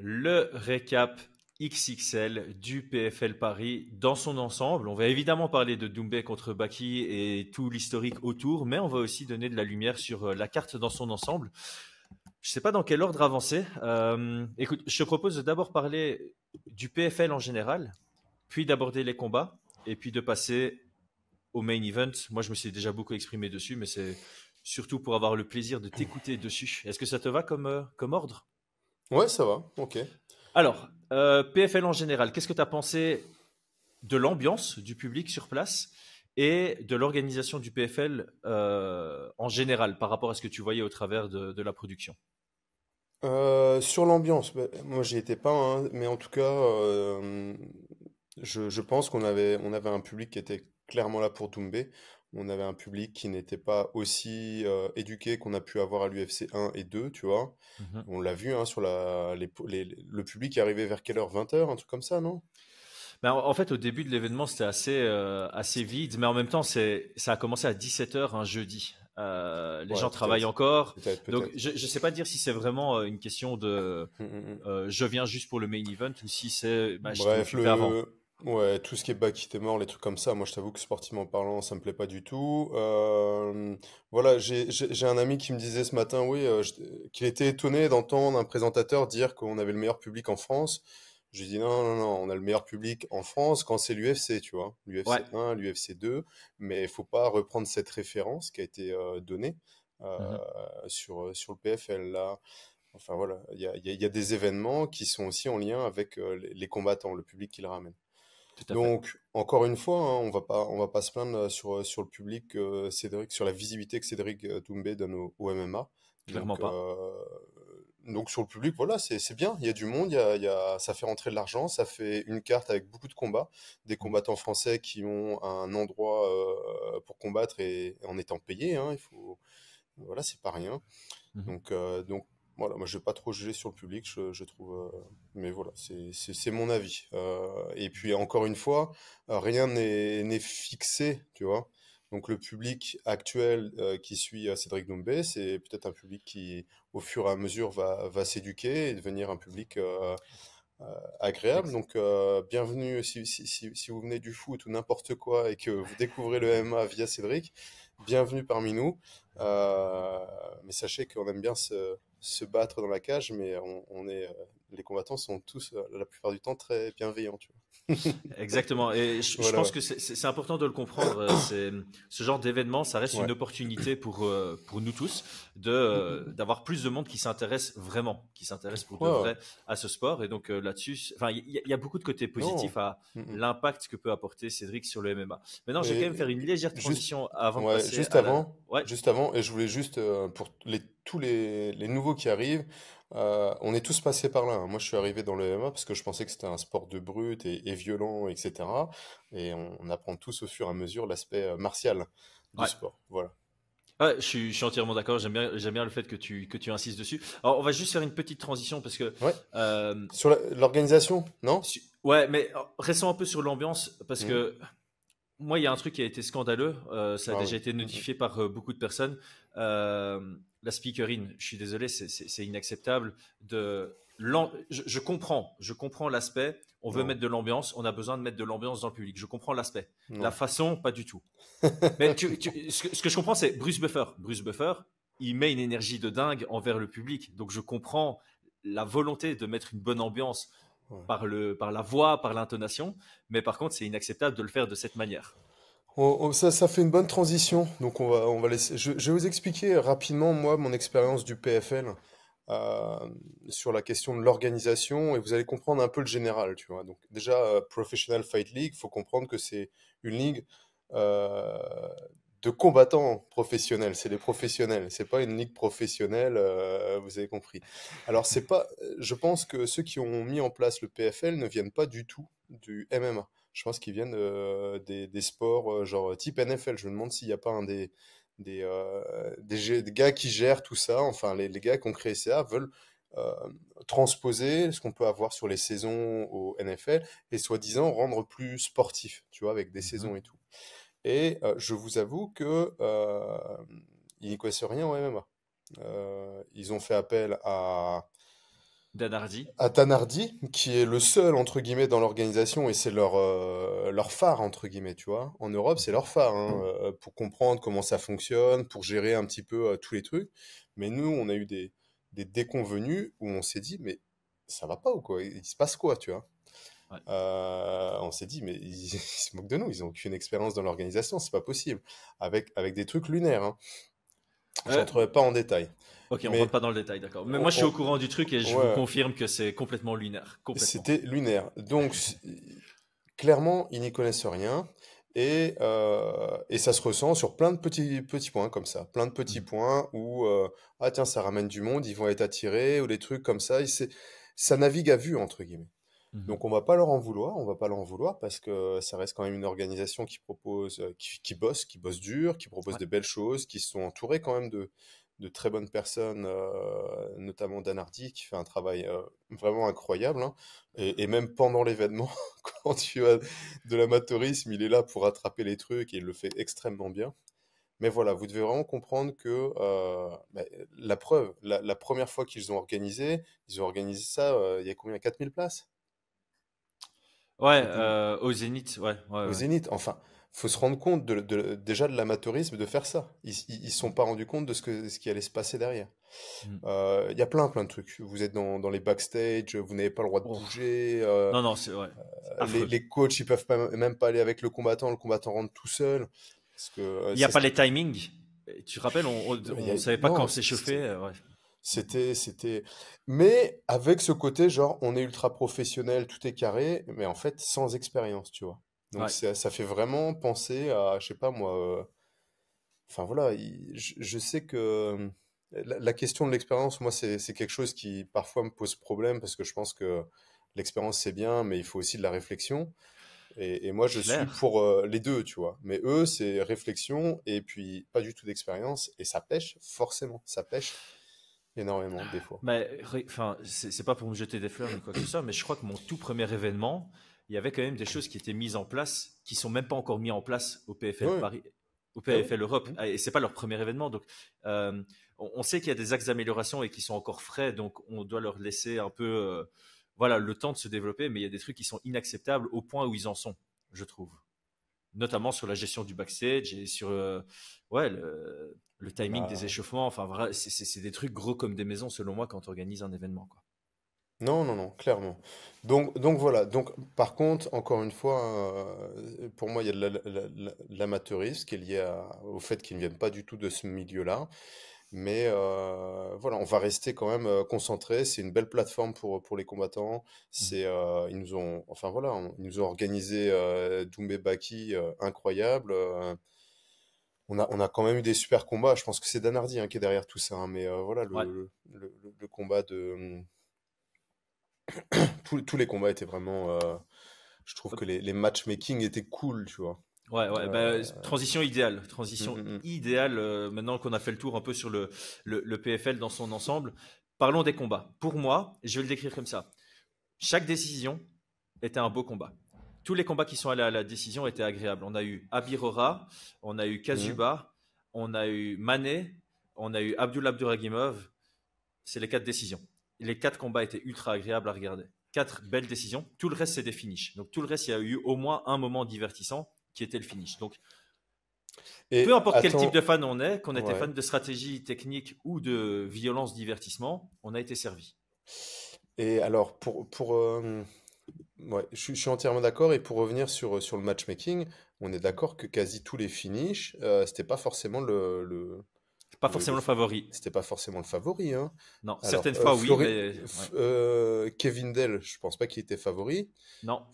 le récap XXL du PFL Paris dans son ensemble. On va évidemment parler de Doumbé contre Baki et tout l'historique autour, mais on va aussi donner de la lumière sur euh, la carte dans son ensemble. Je ne sais pas dans quel ordre avancer. Euh, écoute, je te propose de d'abord parler du PFL en général, puis d'aborder les combats, et puis de passer au main event. Moi, je me suis déjà beaucoup exprimé dessus, mais c'est surtout pour avoir le plaisir de t'écouter dessus. Est-ce que ça te va comme, euh, comme ordre Ouais, ça va, ok. Alors, euh, PFL en général, qu'est-ce que tu as pensé de l'ambiance du public sur place et de l'organisation du PFL euh, en général par rapport à ce que tu voyais au travers de, la production euh, Sur l'ambiance, bah, moi j'y étais pas, hein, mais en tout cas, je, pense qu'on avait, on avait un public qui était clairement là pour Doumbé on avait un public qui n'était pas aussi euh, éduqué qu'on a pu avoir à l'UFC 1 et 2, tu vois. Mmh on l'a vu hein, sur le public est arrivé vers quelle heure 20h, un truc comme ça, non ben, en fait, au début de l'événement, c'était assez, euh, vide, mais en même temps, ça a commencé à 17h un jeudi. Euh, les gens travaillent encore. Donc, je ne sais pas dire si c'est vraiment une question de mmh, mmh, je viens juste pour le main event ou si c'est bah, le, avant. Ouais, tout ce qui est mort, les trucs comme ça, moi je t'avoue que sportivement parlant, ça me plaît pas du tout. Euh, voilà, j'ai un ami qui me disait ce matin, oui, euh, qu'il était étonné d'entendre un présentateur dire qu'on avait le meilleur public en France. Je lui dis non, non, non, on a le meilleur public en France quand c'est l'UFC, tu vois, l'UFC 1, l'UFC 2, mais il faut pas reprendre cette référence qui a été euh, donnée mmh sur, sur le PFL là. Enfin voilà, il y a, des événements qui sont aussi en lien avec les combattants, le public qui le ramène. Donc, encore une fois, hein, on va pas, on va pas se plaindre euh, sur, euh, sur le public, euh, Cédric, sur la visibilité que Cédric Doumbé donne au, MMA. Clairement donc, pas. donc, sur le public, voilà, c'est bien. Il y a du monde, il y a, ça fait rentrer de l'argent, ça fait une carte avec beaucoup de combats. Des mmh. combattants français qui ont un endroit pour combattre et, en étant payés, hein, il faut. Voilà, c'est pas rien. Mmh donc, donc voilà, moi je vais pas trop juger sur le public, je, trouve. Euh, mais voilà, c'est mon avis. Euh, et puis encore une fois, euh, rien n'est fixé, tu vois. Donc le public actuel qui suit Cédric Doumbé, c'est peut-être un public qui, au fur et à mesure, va, s'éduquer et devenir un public agréable. Donc bienvenue si, vous venez du foot ou n'importe quoi et que vous découvrez le MA via Cédric, bienvenue parmi nous. mais sachez qu'on aime bien ce se battre dans la cage, mais on, est euh, les combattants sont tous, euh, la plupart du temps, très bienveillants. Exactement. Et je, pense que c'est important de le comprendre. Euh, ce genre d'événement, ça reste une opportunité pour, euh, pour nous tous d'avoir plus de monde qui s'intéresse vraiment, qui s'intéresse pour de vrai à ce sport. Et donc là-dessus, il y, a beaucoup de côtés positifs à mm, mm. l'impact que peut apporter Cédric sur le MMA. Maintenant, je vais quand même faire une légère transition avant de passer juste avant, Juste avant, et je voulais juste, pour les, tous les, les nouveaux qui arrivent, euh, on est tous passés par là. Hein. Moi, je suis arrivé dans le MMA parce que je pensais que c'était un sport de brut et, violent, etc. Et on, apprend tous au fur et à mesure l'aspect euh, martial du sport. Voilà. je, suis, entièrement d'accord. J'aime bien, le fait que tu, que tu insistes dessus. on va juste faire une petite transition parce que. Euh, sur l'organisation, non Ouais, mais restons un peu sur l'ambiance parce mmh. que moi, il y a un truc qui a été scandaleux. Euh, ça a ah déjà été notifié par euh, beaucoup de personnes. Euh, la speakerine, je suis désolé, c'est inacceptable. De je, comprends, je comprends l'aspect. On veut mettre de l'ambiance, on a besoin de mettre de l'ambiance dans le public. Je comprends l'aspect. La façon, pas du tout. Mais ce, que, ce, que, je comprends, c'est Bruce Buffer. Bruce Buffer, il met une énergie de dingue envers le public. Donc je comprends la volonté de mettre une bonne ambiance par, le, par la voix, par l'intonation. Mais par contre, c'est inacceptable de le faire de cette manière. Ça, ça, fait une bonne transition. Donc on va, on va laisser... je, vais vous expliquer rapidement moi mon expérience du PFL euh, sur la question de l'organisation et vous allez comprendre un peu le général, tu vois. Donc déjà euh, Professional Fight League, faut comprendre que c'est une ligue euh, de combattants professionnels. C'est des professionnels. C'est pas une ligue professionnelle. Euh, vous avez compris. Alors c'est pas. Euh, je pense que ceux qui ont mis en place le PFL ne viennent pas du tout du MMA. Je pense qu'ils viennent euh, des, sports genre type NFL. Je me demande s'il n'y a pas un des des, gars qui gèrent tout ça. Enfin, les, gars qui ont créé ça veulent transposer ce qu'on peut avoir sur les saisons au NFL et soi-disant rendre plus sportif, tu vois, avec des mhm. saisons et tout. Et euh, je vous avoue qu'ils euh, n'y connaissaient rien au MMA. Euh, ils ont fait appel à Danardi. À Tanardi, qui est le seul entre guillemets dans l'organisation et c'est leur leur phare entre guillemets, tu vois. En Europe, c'est leur phare hein, pour comprendre comment ça fonctionne, pour gérer un petit peu tous les trucs. Mais nous, on a eu des des déconvenus où on s'est dit mais ça va pas ou quoi Il se passe quoi, tu vois euh, on s'est dit, mais ils, se moquent de nous, ils n'ont aucune expérience dans l'organisation, c'est pas possible. Avec, avec des trucs lunaires. Je hein. ouais. pas en détail. Ok, on rentre pas dans le détail, d'accord. Mais moi, je suis au courant du truc et je vous confirme que c'est complètement lunaire. C'était lunaire. Donc, clairement, ils n'y connaissent rien. Euh, et, ça se ressent sur plein de petits, petits points comme ça, plein de petits mm. points où, euh, ah tiens, ça ramène du monde, ils vont être attirés, ou des trucs comme ça, et ça navigue à vue, entre guillemets. Mmh Donc on va pas leur en vouloir, on va pas leur en vouloir parce que ça reste quand même une organisation qui propose, euh, qui, bosse, qui bosse dur, qui propose des de belles choses, qui sont entourées quand même de, très bonnes personnes, euh, notamment Dan qui fait un travail euh, vraiment incroyable. Hein. Et, même pendant l'événement, quand tu as de l'amateurisme, il est là pour attraper les trucs et il le fait extrêmement bien. Mais voilà, vous devez vraiment comprendre que bah, la preuve, la, première fois qu'ils ont organisé, ils ont organisé ça, il y a combien 4000 places Ouais, euh, au Zénith, ouais. ouais au Zénith, enfin, faut se rendre compte de, déjà de l'amateurisme de faire ça. Ils ne sont pas rendus compte de ce, qui allait se passer derrière. Mm. Euh, il y a plein, plein de trucs. Vous êtes dans, les backstage, vous n'avez pas le droit de bouger. Euh, non, non, c'est vrai. Les, coachs, ils peuvent même pas aller avec le combattant, le combattant rentre tout seul. Il n'y a pas les timings. Tu te rappelles, on ne savait pas quand s'échauffer. Ouais. C'était, c'était, mais avec ce côté genre on est ultra professionnel, tout est carré, mais en fait sans expérience, tu vois. Donc ça, fait vraiment penser à, je sais pas moi, euh, enfin voilà, je, sais que euh, la, question de l'expérience, moi c'est quelque chose qui parfois me pose problème parce que je pense que l'expérience c'est bien, mais il faut aussi de la réflexion. Et, moi je suis pour euh, les deux, tu vois. Mais eux c'est réflexion et puis pas du tout d'expérience et ça pêche forcément, ça pêche énormément des fois Mais bah, enfin, c'est pas pour me jeter des fleurs ni quoi que ce soit, mais je crois que mon tout premier événement, il y avait quand même des choses qui étaient mises en place, qui sont même pas encore mises en place au PFL Paris, au ah PFL Europe. Mmh. Ah, et c'est pas leur premier événement, donc euh, on, sait qu'il y a des axes d'amélioration et qui sont encore frais, donc on doit leur laisser un peu, euh, voilà, le temps de se développer. Mais il y a des trucs qui sont inacceptables au point où ils en sont, je trouve notamment sur la gestion du backstage et sur euh, ouais, le, timing ah. des échauffements. Enfin, c'est des trucs gros comme des maisons, selon moi, quand on organise un événement. Quoi. Non, non, non, clairement. Donc, donc voilà. Donc, par contre, encore une fois, euh, pour moi, il y a de l'amateurisme qui est lié au fait qu'ils ne viennent pas du tout de ce milieu-là. Mais euh, voilà, on va rester quand même euh, concentré. C'est une belle plateforme pour, pour les combattants. Mmh. C'est, euh, ils nous ont, enfin voilà, ils nous ont organisé euh, Baki incroyable. on a, on a quand même eu des super combats. Je pense que c'est Danardi hein, qui est derrière tout ça. Hein. mais voilà, le, combat de. Hum, tous, les combats étaient vraiment. je trouve que les, les matchmaking étaient cool, tu vois. Ouais, bah, euh, transition idéale, transition mm, mm, mm. idéale. Euh, maintenant qu'on a fait le tour un peu sur le, PFL dans son ensemble, parlons des combats. Pour moi, je vais le décrire comme ça. Chaque décision était un beau combat tous les combats qui sont allés à la décision étaient agréables. On a eu Abirora, on a eu Kazuba, on a eu Mané, on a eu Abdul Abduragimov. C'est les quatre décisions. Les quatre combats étaient ultra agréables à regarder. Quatre belles décisions. Tout le reste, c'est des finishes. Donc tout le reste, il y a eu au moins un moment divertissant qui était le finish. Donc, et peu importe quel type de fan on est, qu'on était fan de stratégie technique ou de violence divertissement, on a été servi. Et alors, pour, pour euh, ouais, je, suis entièrement d'accord. Et pour revenir sur, sur le matchmaking, on est d'accord que quasi tous les finishes, euh, c'était pas forcément le, le pas forcément le, favori. C'était pas forcément le favori. Hein. Non, certaines euh, fois oui. Euh, Kevin Dell, je pense pas qu'il était favori. Non.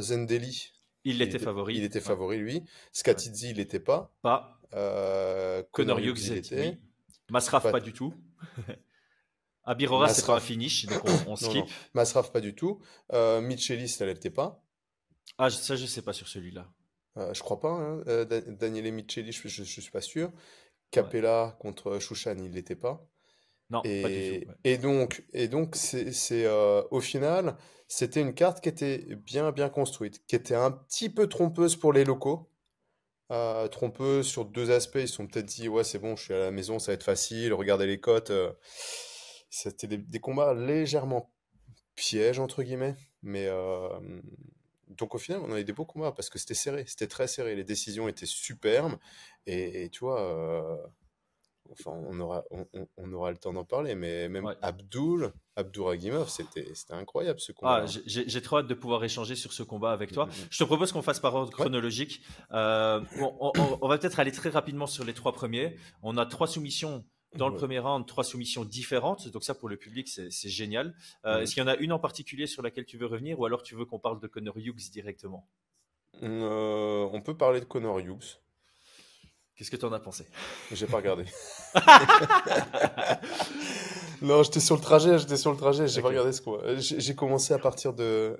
Zendeli, il l'était favori. Il était favori, lui. Scatizzi, il n'était pas. Pas. Euh, Connor Hughes, il était. Masraf, pas... du tout. Abirora, c'est pas un finish, donc on, skip. Masraf, pas du tout. Euh, Michelis, ça l'était pas. Ah, ça, je ne sais pas sur celui-là. Euh, je crois pas. Hein. Euh, Daniele Micheli, je, ne suis pas sûr. Capella contre Shushan, il l'était pas et, donc, et donc c'est, euh, au final, c'était une carte qui était bien, bien construite, qui était un petit peu trompeuse pour les locaux. Euh, trompeuse sur deux aspects. Ils se sont peut-être dit, ouais, c'est bon, je suis à la maison, ça va être facile, regardez les cotes. Euh. c'était des, combats légèrement pièges, entre guillemets. Mais donc au final, on a eu des beaux combats parce que c'était serré, c'était très serré. Les décisions étaient superbes. Et, et tu vois on aura, on, aura le temps d'en parler, mais même Abdoul, Abdul, Abdouragimov, c'était incroyable ce combat. Ah, J'ai trop hâte de pouvoir échanger sur ce combat avec toi. Mm, mm, mm. Je te propose qu'on fasse par ordre chronologique. Euh, on, va peut-être aller très rapidement sur les trois premiers. On a trois soumissions. Dans le premier round, trois soumissions différentes. Donc ça, pour le public, c'est génial. Euh, est-ce qu'il y en a une en particulier sur laquelle tu veux revenir ou alors tu veux qu'on parle de Conor Hughes directement euh, On peut parler de Conor Hughes. Qu'est-ce que tu en as pensé J'ai pas regardé. non, j'étais sur le trajet, j'étais sur le trajet, j'ai pas regardé ce quoi. J'ai commencé à partir de.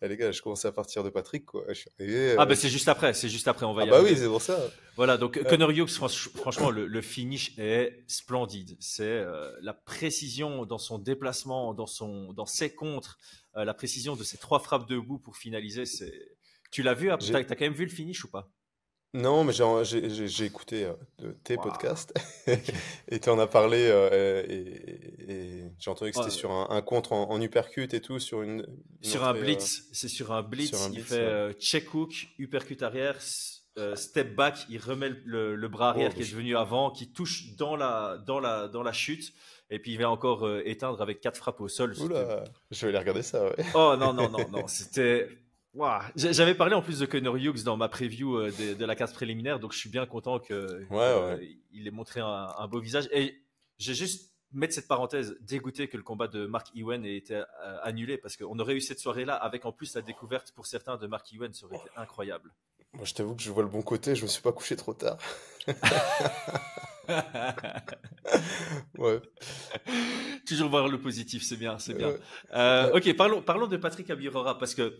Eh, les gars, je commençais à partir de Patrick, quoi. Euh, ah, bah c'est juste après, c'est juste après, on va y ah Bah oui, c'est pour ça. Voilà, donc euh, Connor Hughes, franchement, le, finish est splendide. C'est euh, la précision dans son déplacement, dans, son, dans ses contres, la précision de ses trois frappes debout pour finaliser. Tu l'as vu, hein as quand même vu le finish ou pas non, mais j'ai écouté euh, tes podcasts et tu en as parlé euh, et, j'ai entendu que c'était sur un, un contre en, en uppercut et tout, sur une, Sur un euh, blitz, c'est sur un blitz, il fait check hook, uppercut arrière, step back, il remet le- bras oh, arrière bah, qui est devenu avant, qui touche dans la, dans la, dans la chute, et puis il va encore éteindre avec quatre frappes au sol. je vais aller regarder ça, ouais. Oh non, non, non, non, c'était j'avais parlé en plus de Connor Hughes dans ma preview euh, de, la case préliminaire, donc je suis bien content qu'il euh, ait montré un, beau visage. Et j'ai juste mettre cette parenthèse dégoûté que le combat de Mark Ewen ait été euh, annulé parce qu'on aurait eu cette soirée-là avec en plus la découverte pour certains de Mark Ewen, ça aurait été oh. incroyable. Moi, je t'avoue que je vois le bon côté, je me suis pas couché trop tard. ouais. Toujours voir le positif, c'est bien, c'est bien. ok, parlons, parlons de Patrick Abirora parce que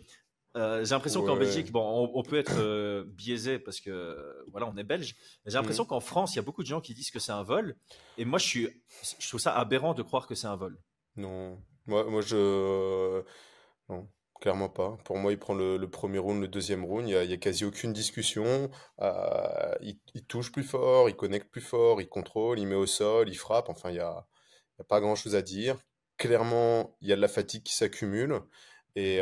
euh, j'ai l'impression qu'en Belgique, bon, on, peut être euh, biaisé parce que voilà, on est belge. J'ai mm. l'impression qu'en France, il y a beaucoup de gens qui disent que c'est un vol. Et moi, je suis, je trouve ça aberrant de croire que c'est un vol. Non, moi, moi je, non, clairement pas. Pour moi, il prend le, premier round, le deuxième round. Il n'y a, quasi aucune discussion. Euh, il, touche plus fort, il connecte plus fort, il contrôle, il met au sol, il frappe. Enfin, il n'y a pas grand chose à dire. Clairement, il y a de la fatigue qui s'accumule. Et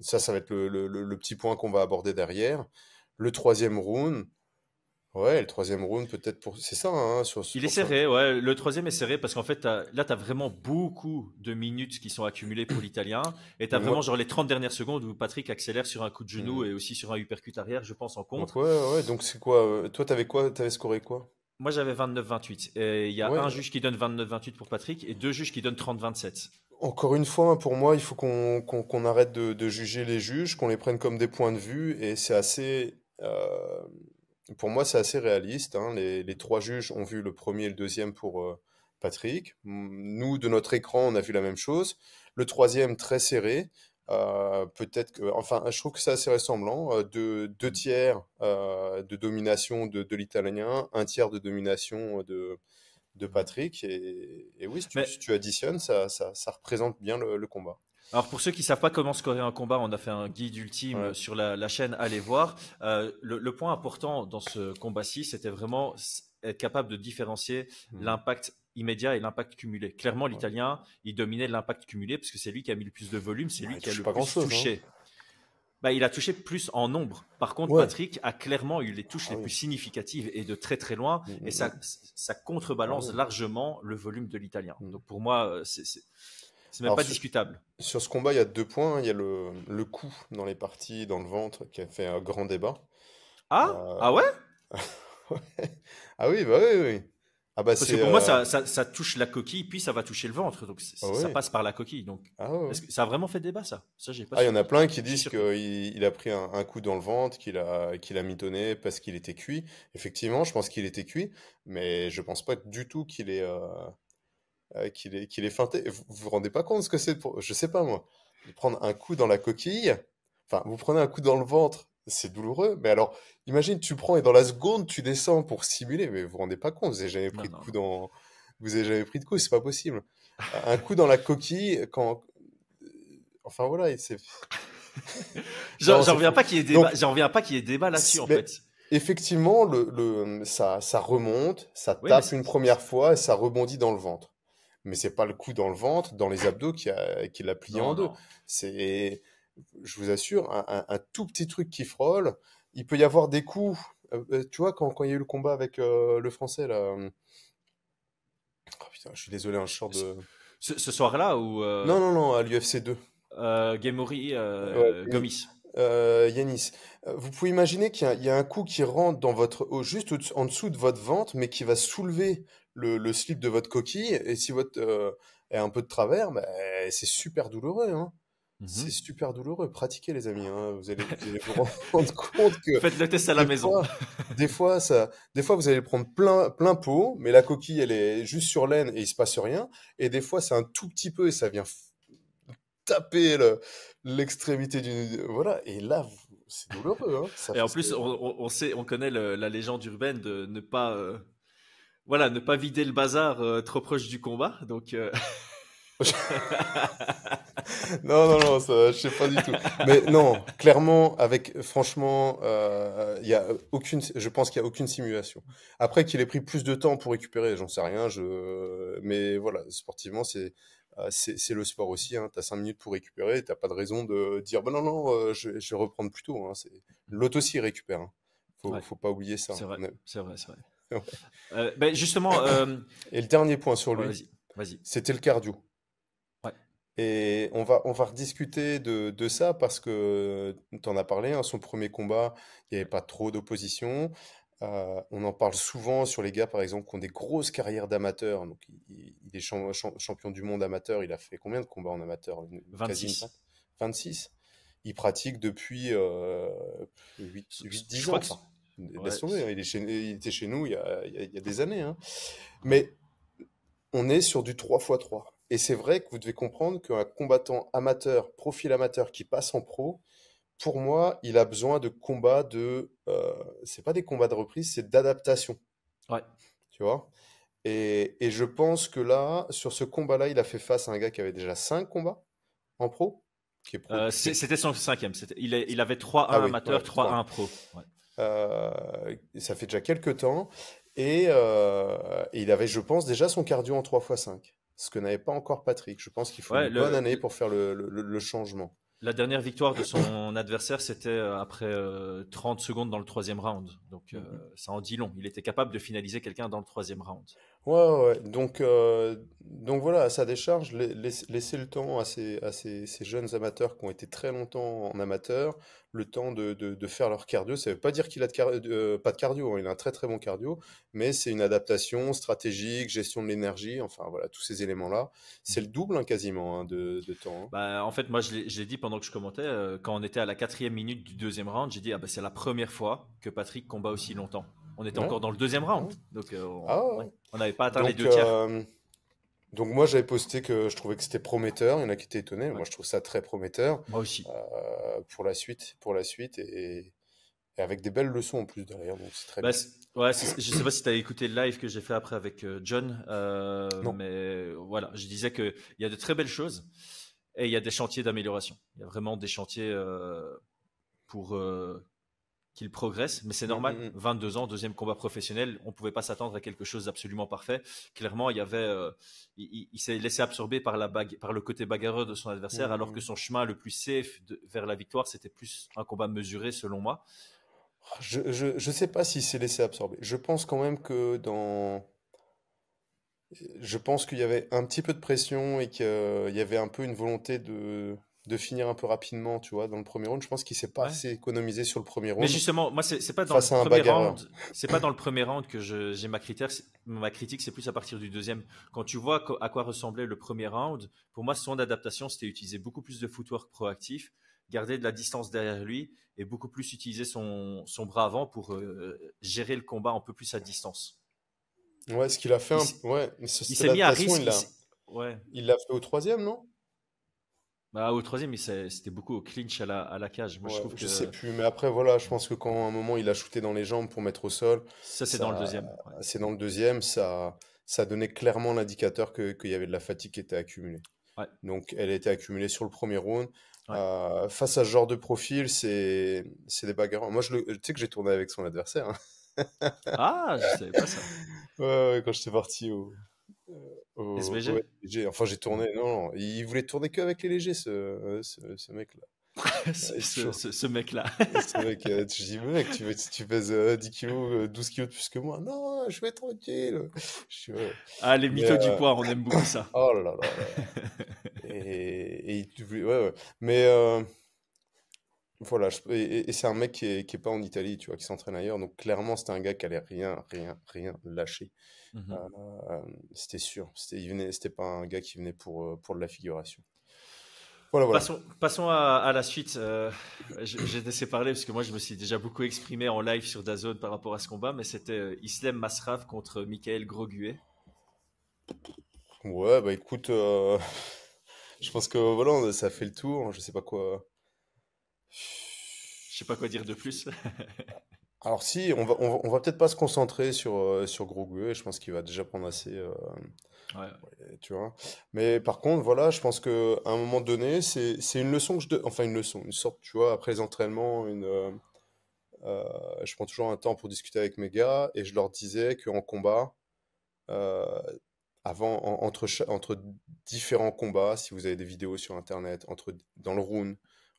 ça, ça va être le, petit point qu'on va aborder derrière. Le troisième round, Ouais, le troisième round, peut-être pour. C'est ça, hein, Il est serré, ouais. Le troisième est serré parce qu'en fait, là, tu vraiment beaucoup de minutes qui sont accumulées pour l'italien. Et t'as vraiment genre les 30 dernières secondes où Patrick accélère sur un coup de genou mm. et aussi sur un uppercut arrière, je pense, en compte. ouais, Donc, c'est quoi euh, Toi, t'avais quoi T'avais scoré quoi Moi, j'avais 29-28. Et il y a un juge qui donne 29-28 pour Patrick et deux juges qui donnent 30-27. Encore une fois, pour moi, il faut qu'on arrête de, juger les juges, qu'on les prenne comme des points de vue, et c'est assez, euh, pour moi, c'est assez réaliste. Hein. Les, trois juges ont vu le premier et le deuxième pour euh, Patrick. Nous, de notre écran, on a vu la même chose. Le troisième très serré. Euh, peut-être que, enfin, je trouve que c'est assez ressemblant. De, deux tiers de domination de l'italien, un tiers de domination de, de Patrick. Et, oui, si tu, tu additionnes, ça, ça, représente bien le, combat. Alors pour ceux qui ne savent pas comment scorer un combat, on a fait un guide ultime sur la, chaîne, allez voir. Euh, le, point important dans ce combat-ci, c'était vraiment être capable de différencier hmm. l'impact immédiat et l'impact cumulé. Clairement, l'Italien, il dominait l'impact cumulé parce que c'est lui qui a mis le plus de volume, c'est bah, lui qui a le plus hein. touché. Bah, il a touché plus en nombre. Par contre, Patrick a clairement eu les touches ah les plus significatives et de très très loin. Mm, mm, et ça, mm. ça contrebalance ah largement le volume de l'italien. Donc pour moi, euh, c'est même pas discutable. Sur ce combat, il y a deux points. Il y a le, le coup dans les parties, dans le ventre, qui a fait un grand débat. Ah, euh, ah ouais. Ah oui, bah oui, oui. Ah bah, parce pour moi, euh, ça, touche la coquille, puis ça va toucher le ventre. Donc ah ça passe par la coquille. Donc ah ça a vraiment fait débat, ça. Ça, pas. il y en a plein qui disent qu'il a pris un, coup dans le ventre, qu'il a, qu'il a mitonné parce qu'il était cuit. Effectivement, je pense qu'il était cuit, mais je ne pense pas du tout qu'il est, euh, euh, qu'il est, feinté. Vous, vous rendez pas compte ce que c'est pour... Je sais pas moi. Prendre un coup dans la coquille. Enfin, vous prenez un coup dans le ventre c'est douloureux. Mais alors, imagine, tu prends et dans la seconde, tu descends pour simuler. Mais vous vous rendez pas compte, vous n'avez jamais pris de coup dans. Vous n'avez jamais pris de coup, c'est pas possible. Un coup dans la coquille, quand. Enfin voilà, c'est. J'en reviens pas qu'il y ait reviens pas qu'il y ait débat là-dessus en fait. Effectivement, le, ça, ça remonte, ça tape une première fois et ça rebondit dans le ventre. Mais c'est pas le coup dans le ventre, dans les abdos qui, a, qui l'a plié en deux. C'est je vous assure, un, tout petit truc qui frôle. Il peut y avoir des coups. Euh, euh, tu vois, quand, il y a eu le combat avec euh, le français, là. Oh, putain, je suis désolé, un short de. Ce, soir-là ou. Non, non, non, à l'UFC 2. Euh, Gamori, Gomis. Yanis, vous pouvez imaginer qu'il y, a un coup qui rentre dans votre, juste en dessous de votre ventre, mais qui va soulever le, slip de votre coquille. Et si votre est un peu de travers, ben, c'est super douloureux. Hein. Mmh c'est super douloureux. Pratiquez, les amis. Hein. Vous, allez, vous, rendre compte que. Faites le test à la maison. des fois, ça, des fois, vous allez prendre plein, plein pot, mais la coquille, elle est juste sur l'aine et il se passe rien. Et des fois, c'est un tout petit peu et ça vient taper l'extrémité du. Voilà. Et là, c'est douloureux. Hein. et en plus, on, sait, on connaît la légende urbaine de ne pas. Euh, voilà, ne pas vider le bazar euh, trop proche du combat. Donc. Euh, non, non, non, ça, je sais pas du tout. Mais non, clairement, avec, franchement, euh, y a aucune, je pense qu'il n'y a aucune simulation. Après qu'il ait pris plus de temps pour récupérer, j'en sais rien, je, mais voilà, sportivement, c'est, euh, c'est le sport aussi, hein. tu as 5 minutes pour récupérer, tu pas de raison de dire bah non, non, euh, je, vais reprendre plus tôt. Hein. L'autre aussi récupère, hein. faut, faut pas oublier ça. C'est vrai, c'est vrai. vrai. Euh, ben, justement. Et le dernier point sur lui, vas-y. c'était le cardio. Et on va, on va rediscuter de, de ça parce que tu en as parlé, hein, son premier combat, il n'y avait pas trop d'opposition. Euh, on en parle souvent sur les gars, par exemple, qui ont des grosses carrières d'amateurs. Donc, il, est champion du monde amateur. Il a fait combien de combats en amateur 26. 26. Il pratique depuis 8-10 euh, ans. Hein, il, était chez nous il y a, il des années. Hein. Mais on est sur du 3x3. Et c'est vrai que vous devez comprendre qu'un combattant amateur, profil amateur qui passe en pro, pour moi, il a besoin de combats de. Euh, c'est pas des combats de reprise, c'est d'adaptation. Ouais. Tu vois et, et, je pense que là, sur ce combat-là, il a fait face à un gars qui avait déjà 5 combats en pro. Euh, c'était son cinquième. Il, il avait 3-1 ah amateur, 3-1 pro. Euh, ça fait déjà quelques temps. Et, euh, et, il avait, je pense, déjà son cardio en 3x5 ce que n'avait pas encore Patrick. Je pense qu'il faut une bonne année pour faire le, changement. La dernière victoire de son adversaire, c'était euh, après 30 euh, secondes dans le troisième round. Donc euh, mhm. ça en dit long. Il était capable de finaliser quelqu'un dans le troisième round. Ouais, Donc, euh, donc voilà, à sa décharge, laisser le temps à, ces, jeunes amateurs qui ont été très longtemps en amateur, le temps de, faire leur cardio. Ça ne veut pas dire qu'il a euh, pas de cardio, hein. il a un très très bon cardio, mais c'est une adaptation stratégique, gestion de l'énergie, enfin voilà, tous ces éléments-là. C'est le double hein, quasiment hein, de, temps. Bah, en fait, moi je l'ai dit pendant que je commentais, euh, quand on était à la quatrième minute du deuxième round, j'ai dit ah, bah, c'est la première fois que Patrick combat aussi longtemps. On était encore dans le deuxième round. Donc, euh, ah on n'avait pas atteint les deux tiers. Euh, donc, moi, j'avais posté que je trouvais que c'était prometteur. Il y en a qui étaient étonnés. Moi, je trouve ça très prometteur. Moi aussi. Euh, pour la suite. Pour la suite. Et, avec des belles leçons en plus derrière. Donc, c'est très bah, bien. Ouais, je sais pas si tu as écouté le live que j'ai fait après avec John. Non. Mais voilà, je disais qu'il y a de très belles choses et il y a des chantiers d'amélioration. Il y a vraiment des chantiers pour qu'il progresse, mais c'est mm, normal. 22 mm, mm. ans, deuxième combat professionnel, on ne pouvait pas s'attendre à quelque chose d'absolument parfait. Clairement, il avait, euh, il, s'est laissé absorber par le côté bagarreur de son adversaire, alors que son chemin le plus safe vers la victoire, c'était plus un combat mesuré, selon moi. Je ne sais pas s'il s'est laissé absorber. Je pense quand même que dans, je pense qu'il y avait un petit peu de pression et qu'il y avait un peu une volonté de de finir un peu rapidement, tu vois, dans le premier round. Je pense qu'il s'est pas assez économisé sur le premier round. Mais justement, moi, c'est pas dans le premier round. C'est pas dans le premier round que j'ai ma critère, ma critique. C'est plus à partir du deuxième. Quand tu vois à quoi ressemblait le premier round, pour moi, son adaptation, c'était utiliser beaucoup plus de footwork proactif, garder de la distance derrière lui et beaucoup plus utiliser son, bras avant pour euh, gérer le combat un peu plus à distance. Ouais, ce qu'il a fait, il, s'est mis à risque. Il l'a fait au troisième, non bah, au troisième, c'était beaucoup au clinch à la, cage. je ne sais plus, mais après, voilà, je pense que quand à un moment il a shooté dans les jambes pour mettre au sol. Ça, c'est dans le deuxième. C'est dans le deuxième, ça, ça donnait clairement l'indicateur qu'il y avait de la fatigue qui était accumulée. Donc, elle était accumulée sur le premier round. Euh, face à ce genre de profil, c'est des bagarres. Moi, je le... tu sais que j'ai tourné avec son adversaire. Hein. ah, je savais pas ça. quand j'étais parti au, euh, au, Enfin, j'ai tourné. Non, il voulait tourner qu'avec les légers, euh, ce, ce, mec-là. ce, ce, mec-là. ce mec, je euh, dis, mec, tu, tu pèses 10 kilos, 12 kilos de plus que moi. Non, je vais tranquille. Ah, les mythos du poids, on aime beaucoup ça. Oh là là. là. et, et ouais, ouais. Mais. Voilà, et, c'est un mec qui est, pas en Italie, tu vois, qui s'entraîne ailleurs. Donc clairement, c'était un gars qui allait rien, rien, rien lâcher. Mmh euh, c'était sûr. C'était, n'était c'était pas un gars qui venait pour, euh, pour de la figuration. Voilà, Passons, à, la suite. Euh, j'ai laissé parler parce que moi je me suis déjà beaucoup exprimé en live sur DAZN par rapport à ce combat, mais c'était Islam Masrav contre Michael Groguet. Ouais, bah écoute, je pense que voilà, ça fait le tour. Je sais pas quoi, je sais pas quoi dire de plus. Alors si, on va, on va, peut-être pas se concentrer sur, euh, sur Grogu, je pense qu'il va déjà prendre assez... Euh, tu vois. Mais par contre, voilà, je pense que à un moment donné, c'est une leçon que je... Enfin, une leçon, une sorte, tu vois, après les entraînements, une... Euh, je prends toujours un temps pour discuter avec mes gars et je leur disais qu'en combat, avant, entre, entre différents combats, si vous avez des vidéos sur internet, entre, dans le round,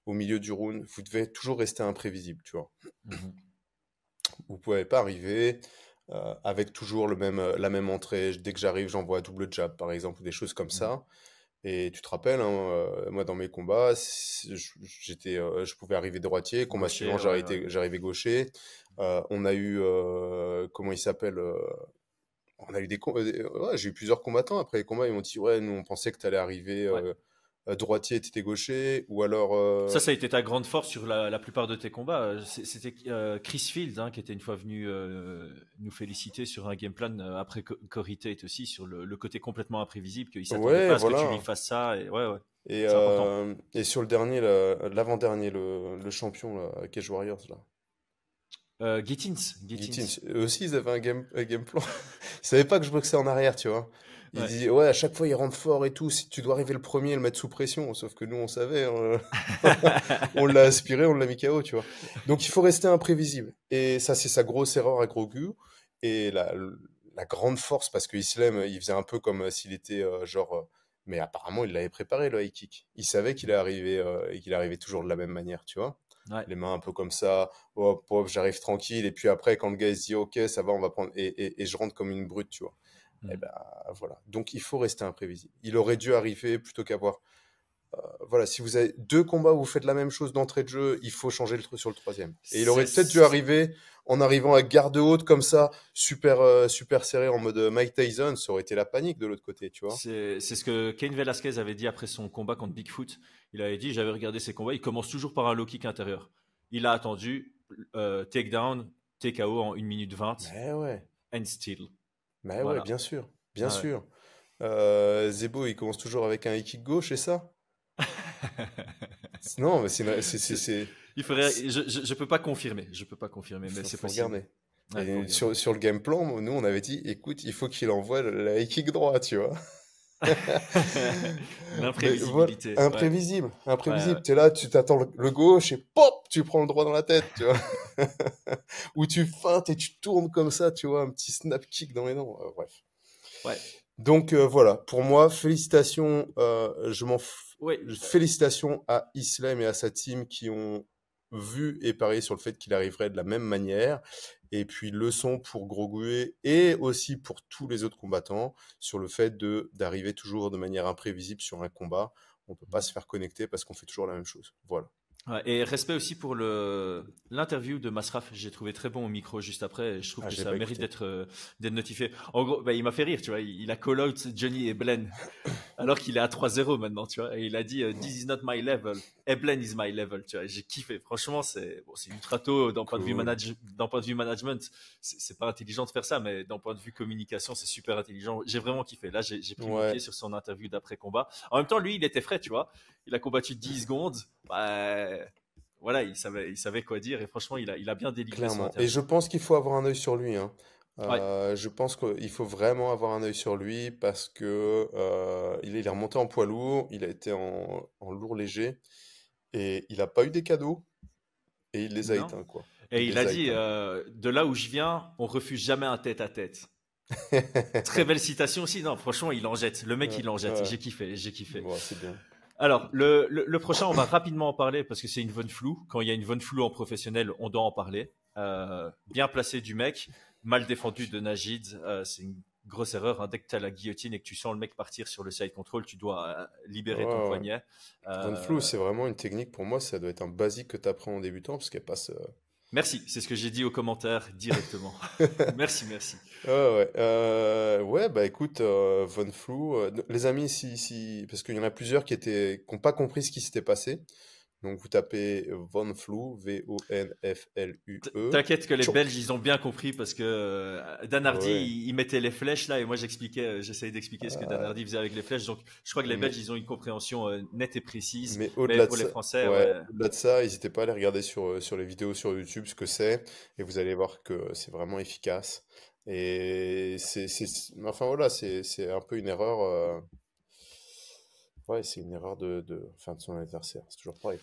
au milieu du round, vous devez toujours rester imprévisible, tu vois. Mhm. Vous pouvez pas arriver euh, avec toujours le même, euh, la même entrée. Dès que j'arrive, j'envoie double jab, par exemple, ou des choses comme mhm. ça. Et tu te rappelles, hein, euh, moi dans mes combats, j'étais, je pouvais arriver droitier, combat suivant, j'arrivais gaucher. on a eu, comment il s'appelle On a eu des, j'ai eu plusieurs combattants après les combats, ils m'ont dit ouais, nous on pensait que tu allais arriver euh, droitier était gaucher, ou alors. Euh, ça, ça a été ta grande force sur la, la plupart de tes combats. Euh, c'était Chris Fields hein, qui était une fois venu nous féliciter sur un game plan après Corey Tate aussi, sur le, côté complètement imprévisible, qu'il s'attendait pas à ce que tu lui fasses ça. Et, ouais, ouais. Et, sur le dernier, l'avant-dernier, le, le, champion, là, Cage Warriors, là. Euh, Gittins. Gittins. Eux aussi, ils avaient un game, un game plan. ils savaient pas que je boxais en arrière, tu vois. Il dit, ouais, à chaque fois, il rentre fort et tout. Si tu dois arriver le premier et le mettre sous pression, sauf que nous, on savait, hein. on l'a aspiré, on l'a mis KO, tu vois. Donc, il faut rester imprévisible. Et ça, c'est sa grosse erreur à Grogu. Et la, grande force, parce que Islam, il faisait un peu comme euh, s'il était euh, genre. Euh, mais apparemment, il l'avait préparé, le high kick. Il savait qu'il arrivait arrivé et qu'il arrivait toujours de la même manière, tu vois. les mains un peu comme ça, hop, hop, j'arrive tranquille. Et puis après, quand le gars se dit, ok, ça va, on va prendre, et, je rentre comme une brute, tu vois. Mm. Eh ben, voilà. Donc il faut rester imprévisible. Il aurait dû arriver plutôt qu'avoir. Euh, voilà, si vous avez deux combats où vous faites la même chose d'entrée de jeu, il faut changer le truc sur le troisième. Et il aurait peut-être dû arriver en arrivant à garde haute comme ça, super euh, super serré en mode euh, Mike Tyson, ça aurait été la panique de l'autre côté, tu vois. C'est ce que Kane Velasquez avait dit après son combat contre Bigfoot. Il avait dit, j'avais regardé ses combats, il commence toujours par un low kick intérieur. Il a attendu euh, takedown, TKO en 1 minute 20. Eh ouais. And still mais bah ouais, bien sûr, bien ah sûr. Euh, Zebo, il commence toujours avec un kick gauche, c'est ça Non, mais c'est. Il faudrait. Je, je, peux pas confirmer. Je peux pas confirmer, mais c'est possible. sur, sur, le game plan, nous, on avait dit, écoute, il faut qu'il envoie la kick droit, tu vois. L'imprévisibilité. imprévisible, imprévisible. Tu es là, tu t'attends le, gauche et pop, tu prends le droit dans la tête, Ou tu feintes et tu tournes comme ça, tu vois, un petit snap kick dans les dents. Euh, bref. Donc euh, voilà, pour moi, félicitations, euh, je m'en félicitations à Islam et à sa team qui ont vu et parié sur le fait qu'il arriverait de la même manière et puis leçon pour Groguet et aussi pour tous les autres combattants sur le fait de d'arriver toujours de manière imprévisible sur un combat. On peut pas mmh. se faire connecter parce qu'on fait toujours la même chose. Voilà. et respect aussi pour le l'interview de Masraf, j'ai trouvé très bon au micro juste après. Je trouve ah, que ça mérite d'être euh, d'être notifié. En gros, bah, il m'a fait rire, tu vois. Il, a call out Johnny et Blaine alors qu'il est à 3-0 maintenant, tu vois. Et il a dit euh, "This is not my level". Eblen is my level, tu vois. J'ai kiffé. Franchement, c'est bon, c'est ultra tôt d'un point, point de vue management. C'est pas intelligent de faire ça, mais d'un point de vue communication, c'est super intelligent. J'ai vraiment kiffé. Là, j'ai pris sur son interview d'après combat. En même temps, lui, il était frais, tu vois. Il a combattu 10 secondes. Bah, voilà, il savait, il savait quoi dire et franchement, il a, il a bien délivré. Clairement. et je pense qu'il faut avoir un œil sur lui. Hein. Euh, je pense qu'il faut vraiment avoir un œil sur lui parce que euh, il, est, remonté en poids lourd, il a été en, en lourd léger et il n'a pas eu des cadeaux et il les a éteints quoi. Et il, a, dit euh, de là où je viens, on refuse jamais un tête à tête. Très belle citation aussi. Non, franchement, il en jette. Le mec, il en jette. J'ai kiffé, j'ai kiffé. c'est bien. Alors, le, le, prochain, on va rapidement en parler parce que c'est une bonne floue. Quand il y a une bonne floue en professionnel, on doit en parler. Euh, bien placé du mec, mal défendu de Najid. Euh, c'est grosse erreur. Hein. Dès que tu as la guillotine et que tu sens le mec partir sur le side control, tu dois euh, libérer ton poignet. Euh... flou, c'est vraiment une technique pour moi. Ça doit être un basique que tu apprends en débutant parce qu'elle passe. Euh, merci, c'est ce que j'ai dit aux commentaires directement. merci, merci. ouais. Euh, bah écoute, Von Flou, les amis, si, parce qu'il y en a plusieurs qui n'ont pas compris ce qui s'était passé. Donc vous tapez von Flou, V-O-N-F-L-U-E. T'inquiète que les Belges, ils ont bien compris parce que euh, Danardi, il, mettait les flèches là et moi j'expliquais, euh, j'essayais d'expliquer ce que Danardi ah. faisait avec les flèches. Donc je crois que les Belges, ils ont une compréhension euh, nette et précise. Mais au-delà de, ouais, de, ça, n'hésitez pas à aller regarder sur, sur les vidéos sur YouTube ce que c'est et vous allez voir que c'est vraiment efficace. Et c'est, enfin voilà, c'est un peu une erreur. Ouais, c'est une erreur de, fin de son adversaire. C'est toujours pareil.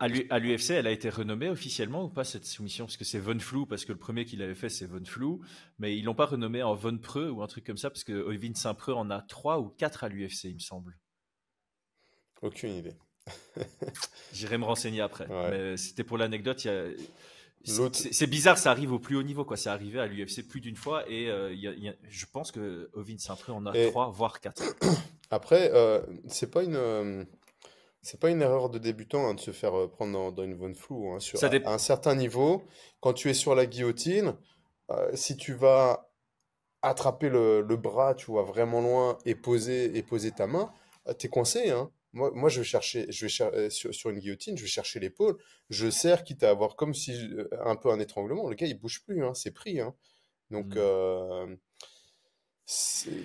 À l'UFC, elle a été renommée officiellement ou pas cette soumission Parce que c'est Von Flou, parce que le premier qu'il avait fait, c'est Von Flou. Mais ils l'ont pas renommée en Von Preux ou un truc comme ça, parce que Ovin Saint-Preux en a trois ou quatre à l'UFC, il me semble. Aucune idée. J'irai me renseigner après. c'était pour l'anecdote. Il y a c'est bizarre, ça arrive au plus haut niveau, quoi. C'est arrivé à l'UFC plus d'une fois, et euh, je pense que Ovin Saint-Pré en a trois, voire quatre. Après, euh, c'est pas une, euh, c'est pas une erreur de débutant hein, de se faire euh, prendre dans, une bonne floue. à, hein, un certain niveau, quand tu es sur la guillotine, si tu vas attraper le, bras, tu vois vraiment loin, et poser, et poser ta main, t'es coincé. Hein. Moi, je vais chercher, je vais euh, sur, une guillotine, je vais chercher l'épaule, je serre, quitte à avoir comme si euh, un peu un étranglement. Le gars, il bouge plus, hein. c'est pris. Hein. Donc, mmh. euh,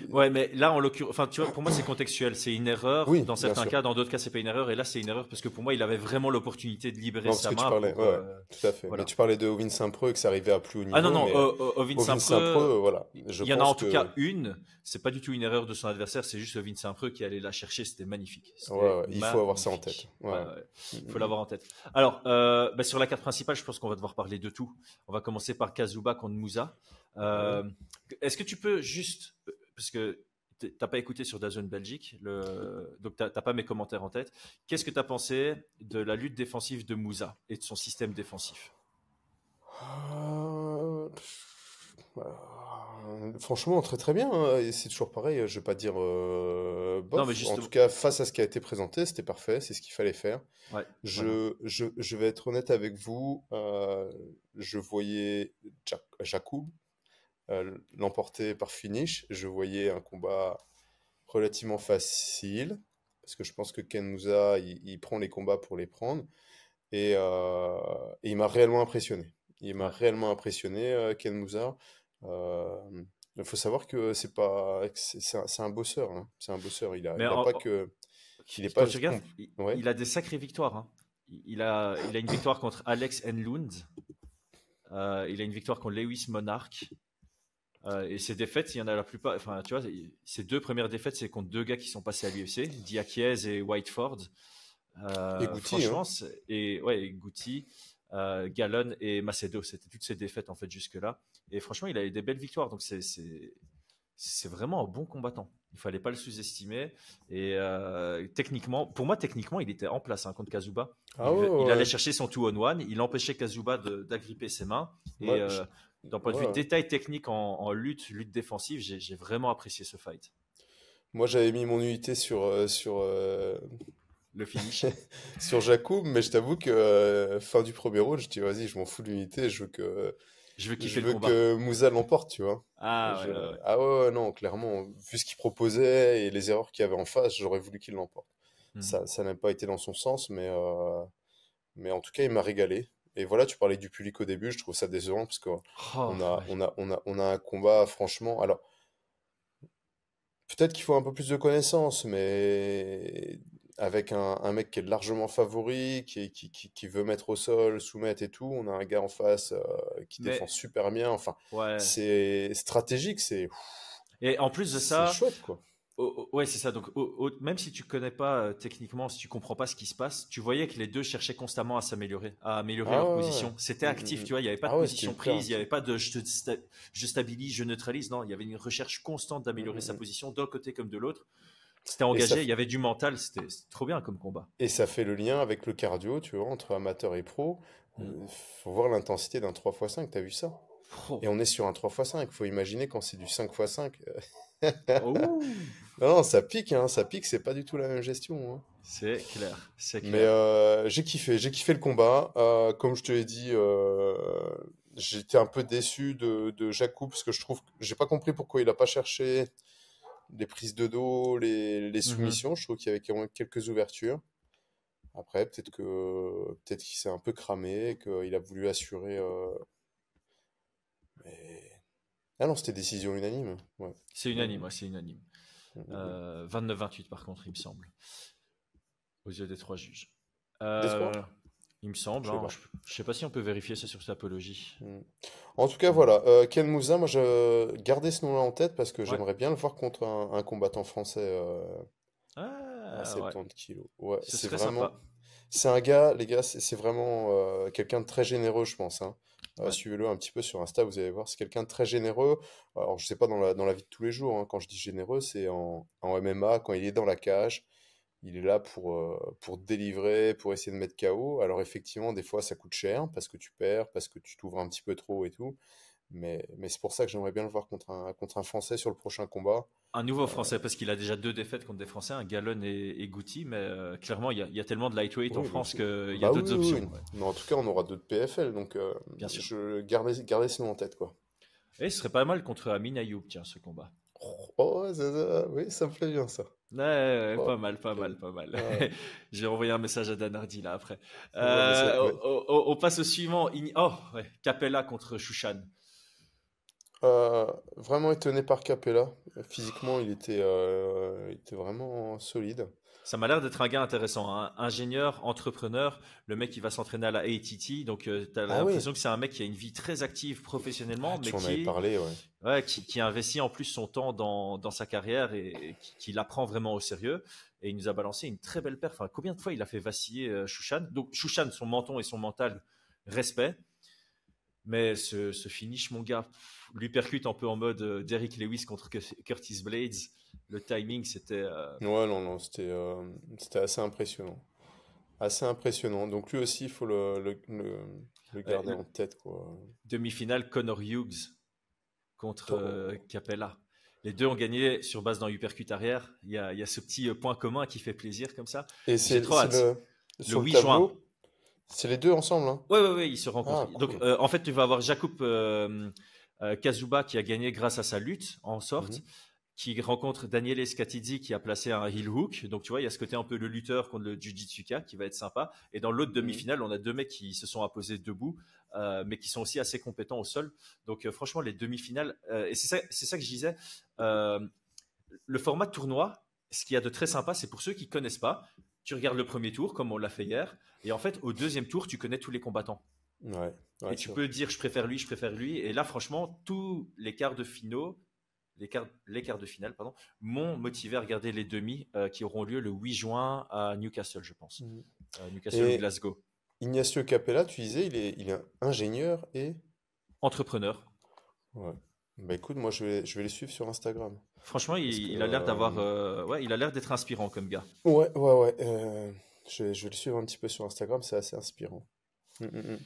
Ouais, mais là, en l'occurrence, tu vois, pour moi, c'est contextuel. C'est une erreur. dans certains cas, dans d'autres cas, c'est pas une erreur. Et là, c'est une erreur parce que pour moi, il avait vraiment l'opportunité de libérer sa main. Tu parlais, euh, à Mais tu parlais de Ovin Saint-Preux et à plus haut niveau. Ah non, non, euh, euh, Ovin Saint-Preux, voilà. Il y en a en tout cas une. C'est pas du tout une erreur de son adversaire. C'est juste Ovin Saint-Preux qui allait la chercher. C'était magnifique. il faut avoir ça en tête. Il mm, mm, faut l'avoir mm. en tête. Alors, bah, sur la carte principale, je pense qu'on va devoir parler de tout. On va commencer par Kazuba contre Musa euh, est-ce que tu peux juste, parce que t'as pas écouté sur Dazone Belgique, le, donc t'as pas mes commentaires en tête. Qu'est-ce que tu as pensé de la lutte défensive de Moussa et de son système défensif euh, Franchement, très très bien. Hein. C'est toujours pareil. Je vais pas dire euh, En tout cas, face à ce qui a été présenté, c'était parfait. C'est ce qu'il fallait faire. je, vais être honnête avec vous. je voyais Jakub euh, l'emporter par finish. Je voyais un combat relativement facile, parce que je pense que Ken Musa, il, prend les combats pour les prendre. Euh, et, il m'a réellement impressionné. Il m'a réellement impressionné, euh, Ken Musa. il faut savoir que c'est pas, c'est un, bosseur. Hein. C'est un bosseur. Il a, pas que, il a des sacrées victoires. Hein. Il a, il a une victoire contre Alex Enlund. il a une victoire contre Lewis Monarch. Euh, et ces défaites, il y en a la plupart. Enfin, tu vois, ces deux premières défaites, c'est contre deux gars qui sont passés à l'UFC, Diakiez et Whiteford. Euh, et Goutti, franchement, hein. et ouais, Goutti, euh, Gallon et Macedo, c'était toutes ces défaites en fait jusque là. Et franchement, il a eu des belles victoires, donc c'est c'est vraiment un bon combattant. Il fallait pas le sous-estimer. Et techniquement, pour moi, techniquement, il était en place hein, contre Kazuba. Ah il, allait chercher son two-on-one. Il empêchait Kazuba d'agripper ses mains. Et d'un point de vue détail technique en, lutte, lutte défensive, j'ai vraiment apprécié ce fight. Moi, j'avais mis mon unité sur, euh, sur euh, le finish sur Jacob, mais je t'avoue que euh, fin du premier round, je dis vas-y, je m'en fous de l'unité, je veux que je veux, je veux que Moussa l'emporte, tu vois. Ah, ouais, ah ouais, non, clairement, vu ce qu'il proposait et les erreurs qu'il y avait en face, j'aurais voulu qu'il l'emporte. Hmm. Ça, ça n'a pas été dans son sens, mais mais en tout cas, il m'a régalé. Et voilà, tu parlais du public au début, je trouve ça décevant parce qu'on oh, a, on a, on a, on a un combat, franchement. Alors, peut-être qu'il faut un peu plus de connaissances, mais avec un, mec qui est largement favori, qui, qui, qui, veut mettre au sol, soumettre et tout, on a un gars en face euh, qui défend super bien. Enfin, c'est stratégique, c'est. Et en plus de ça, chouette, quoi ouais, c'est ça. Donc, même si tu connais pas euh, techniquement, si tu comprends pas ce qui se passe, tu voyais que les deux cherchaient constamment à s'améliorer, à améliorer ah leur position. C'était actif, mm, mm, tu mm. vois. Il n'y avait pas de ah position prise, il n'y avait pas de je, stabilise, je neutralise. Non, il y avait une recherche constante d'améliorer sa position d'un côté comme de l'autre. C'était engagé, il y avait du mental, c'était trop bien comme combat. Et ça fait le lien avec le cardio, tu vois, entre amateur et pro. il euh, Faut voir l'intensité d'un 3x5, tu as vu ça Oh. Et on est sur un 3x5. Faut imaginer quand c'est du 5x5. non, ça pique, hein, ça pique, c'est pas du tout la même gestion. Hein. C'est clair, clair. Mais euh, j'ai kiffé, j'ai kiffé le combat. Euh, comme je te l'ai dit, euh, j'étais un peu déçu de, de Jacob parce que je trouve, j'ai pas compris pourquoi il a pas cherché les prises de dos, les, les mhm. soumissions. Je trouve qu'il y avait quelques ouvertures. Après, peut-être que peut-être qu'il s'est un peu cramé, Il a voulu assurer ah non, c'était décision unanime. C'est unanime, ouais, c'est unanime. 29-28 euh, par contre, il me semble. Aux yeux des trois juges. Euh, il me semble. Je ne hein. sais, pas si on peut vérifier ça sur cette apologie. Hmm. En tout cas, voilà. Euh, Ken moi, je gardais ce nom-là en tête parce que j'aimerais bien le voir contre un, combattant français ah, à 70 kilos. c'est vraiment. C'est un gars, les gars, c'est vraiment euh, quelqu'un de très généreux, je pense. Hein. Euh, suivez-le un petit peu sur Insta, vous allez voir, c'est quelqu'un de très généreux. Alors, je sais pas dans la, vie de tous les jours, hein, quand je dis généreux, c'est en, MMA, quand il est dans la cage, il est là pour, euh, pour délivrer, pour essayer de mettre KO. Alors, effectivement, des fois, ça coûte cher parce que tu perds, parce que tu t'ouvres un petit peu trop et tout. Mais, c'est pour ça que j'aimerais bien le voir contre un, Français sur le prochain combat. Un nouveau euh, Français, parce qu'il a déjà deux défaites contre des Français, un Gallon et, et Goutti, mais euh, clairement, il y, a tellement de lightweight en France qu'il y a bah d'autres options. en tout cas, on aura d'autres PFL, donc euh, bien sûr. je gardais, ce nom en tête. Quoi. Et ce serait pas mal contre Amin Ayoub, tiens, ce combat. Oh, ça, oui, ça me plaît bien ça. pas mal, pas mal, pas mal. J'ai envoyé un message à Dan Hardy là après. au on, passe au suivant. Oh, Capella contre Shushan. Euh, vraiment étonné par Capella. Physiquement, il était, euh, il était vraiment solide. Ça m'a l'air d'être un gars intéressant. Hein. Ingénieur, entrepreneur, le mec qui va s'entraîner à la ATT. Donc, euh, tu as ah l'impression que c'est un mec qui a une vie très active professionnellement, ah, mais qui, parlé, ouais. qui, qui, investit en plus son temps dans, sa carrière et, qui, l'apprend vraiment au sérieux. Et il nous a balancé une très belle perf. combien de fois il a fait vaciller Shushan Donc, Shushan, son menton et son mental, respect. Mais ce, finish, mon gars, lui percute un peu en mode euh, Derrick Lewis contre Curtis Blades. Le timing, c'était. Euh, ouais, non, non, c'était, euh, c'était assez impressionnant. Assez impressionnant. Donc lui aussi, il faut le, garder en tête. Quoi. Demi-finale, Connor Hughes contre Capella. Les deux ont gagné sur base d'un uppercut arrière. Il y, a, il y a, ce petit point commun qui fait plaisir comme ça. Et c'est, trop le, 8 juin. C'est les deux ensemble. Hein. Oui, Ouais, ils se rencontrent. Ah, Donc, euh, en fait, tu vas avoir Jakub euh, euh, Kazuba qui a gagné grâce à sa lutte, en sorte. Mhm. qui rencontre Daniel Escatidi qui a placé un heel hook. Donc tu vois, il y a ce côté un peu le lutteur contre le jujitsuka qui va être sympa. Et dans l'autre mhm. demi-finale, on a deux mecs qui se sont apposés debout, mais qui sont aussi assez compétents au sol. Donc franchement, les demi-finales, et c'est ça, que je disais, le format tournoi, ce qu'il y a de très sympa, c'est pour ceux qui connaissent pas, tu regardes le premier tour comme on l'a fait hier, et en fait, au deuxième tour, tu connais tous les combattants. Ouais, et tu peux dire je préfère lui, je préfère lui. Et là, franchement, tous les quarts de finaux, les quarts, les quarts de finale, pardon, m'ont motivé à regarder les demi euh, qui auront lieu le 8 juin à Newcastle, je pense. Mhm. Euh, Newcastle et Glasgow. Ignacio Capella, tu disais, il est, il est ingénieur et entrepreneur. Ouais. Bah écoute, moi je vais, je vais les suivre sur Instagram. Franchement, il, a l'air euh, d'avoir, ouais, il a l'air d'être inspirant comme gars. Ouais, ouais, ouais. Je, vais le suivre un petit peu sur Instagram, c'est assez inspirant. Mm, mm, mm.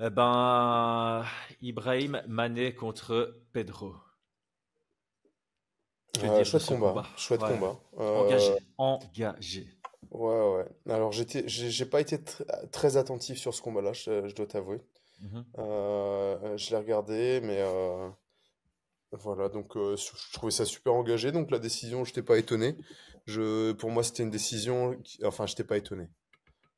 Eh ben, Ibrahim Mané contre Pedro. Euh, chouette combat. Chouette combat. Engagé. Euh, engagé. Ouais, ouais. Alors, j'ai pas été très attentif sur ce combat-là, je, dois t'avouer. Mhm. Euh, je l'ai regardé, mais voilà, donc je trouvais ça super engagé. Donc, la décision, je n'étais pas étonné pour moi, c'était une décision. enfin, je n'étais pas étonné.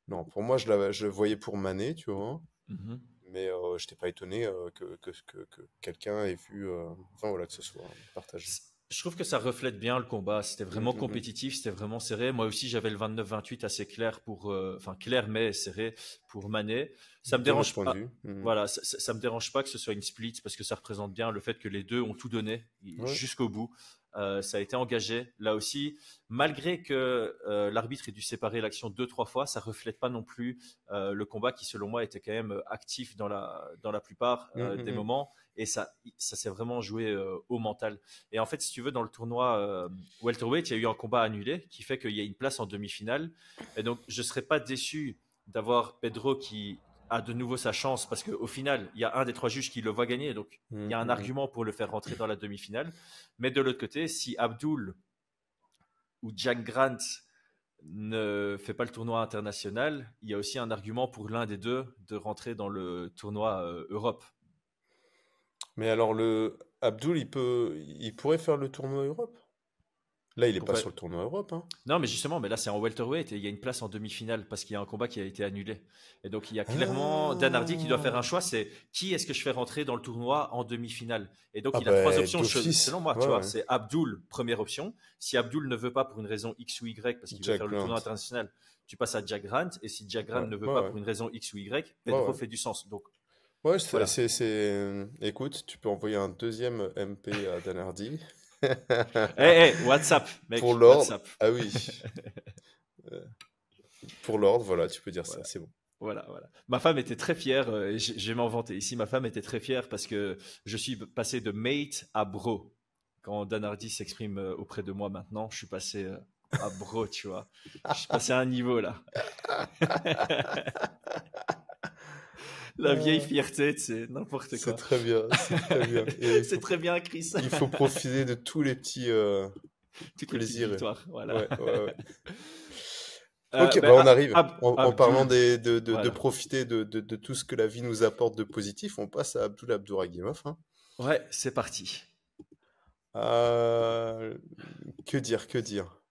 Non, pour moi, je, la, je voyais pour Mané, tu vois. Mhm. Mais euh, je n'étais pas étonné euh, que, que, que, quelqu'un ait vu. Euh, enfin, voilà, que ce soit partagé. Je trouve que ça reflète bien le combat. C'était vraiment mm, mm, mm. compétitif, c'était vraiment serré. Moi aussi, j'avais le 29-28 assez clair pour, enfin clair mais serré pour Mané. Ça me dérange pas. Voilà, ça, me dérange pas que ce soit une split parce que ça représente bien le fait que les deux ont tout donné jusqu'au bout. Euh, ça a été engagé. Là aussi, malgré que euh, l'arbitre ait dû séparer l'action deux, trois fois, ça reflète pas non plus euh, le combat qui, selon moi, était quand même actif dans la, dans la plupart mm, mm, des mm. moments. Et ça, ça s'est vraiment joué au mental. Et en fait, si tu veux, dans le tournoi welterweight, il y a eu un combat annulé qui fait qu'il y a une place en demi-finale. Et donc, je ne serais pas déçu d'avoir Pedro qui, a de nouveau sa chance parce qu'au final, il y a un des trois juges qui le voit gagner, donc il y a un mhm. argument pour le faire rentrer dans la demi-finale. Mais de l'autre côté, si Abdul ou Jack Grant ne fait pas le tournoi international, il y a aussi un argument pour l'un des deux de rentrer dans le tournoi euh, Europe. Mais alors le Abdul, il peut, il pourrait faire le tournoi Europe Là, il est pas sur le tournoi Europe. Hein. Non, mais justement, mais là, c'est en welterweight et il y a une place en demi-finale parce qu'il y a un combat qui a été annulé. Et donc, il y a clairement Danardi ah. Dan Hardy qui doit faire un choix. C'est qui est-ce que je fais rentrer dans le tournoi en demi-finale Et donc, ah il a trois bah, options. selon moi, tu vois, c'est Abdul première option. Si Abdul ne veut pas pour une raison X ou Y parce qu'il veut faire le tournoi international, tu passes à Jack Grant. Et si Jack Grant ne veut pas pour une raison X ou Y, Pedro fait du sens. Donc, ouais, c'est, euh, écoute, tu peux envoyer un deuxième MP à Dan Hardy hey, eh, eh, hey, WhatsApp, mec. Pour l'ordre. Ah oui. Euh, pour l'ordre, voilà, tu peux dire ça, c'est bon. Voilà, voilà. Ma femme était très fière, euh, et je vais m'en vanter ici, ma femme était très fière parce que je suis passé de mate à bro. Quand Dan s'exprime euh, auprès de moi maintenant, je suis passé à bro, tu vois. Je suis passé à un niveau là. La euh, vieille fierté, c'est n'importe quoi. C'est très bien, c'est très bien. c'est très bien, Chris. il faut profiter de tous les petits euh, plaisirs. ok, on arrive. en, parlant de, profiter de, tout ce que la vie nous apporte de positif, on passe à Abdul Abdouragimov. Hein. Ouais, c'est parti. Euh, que dire, que dire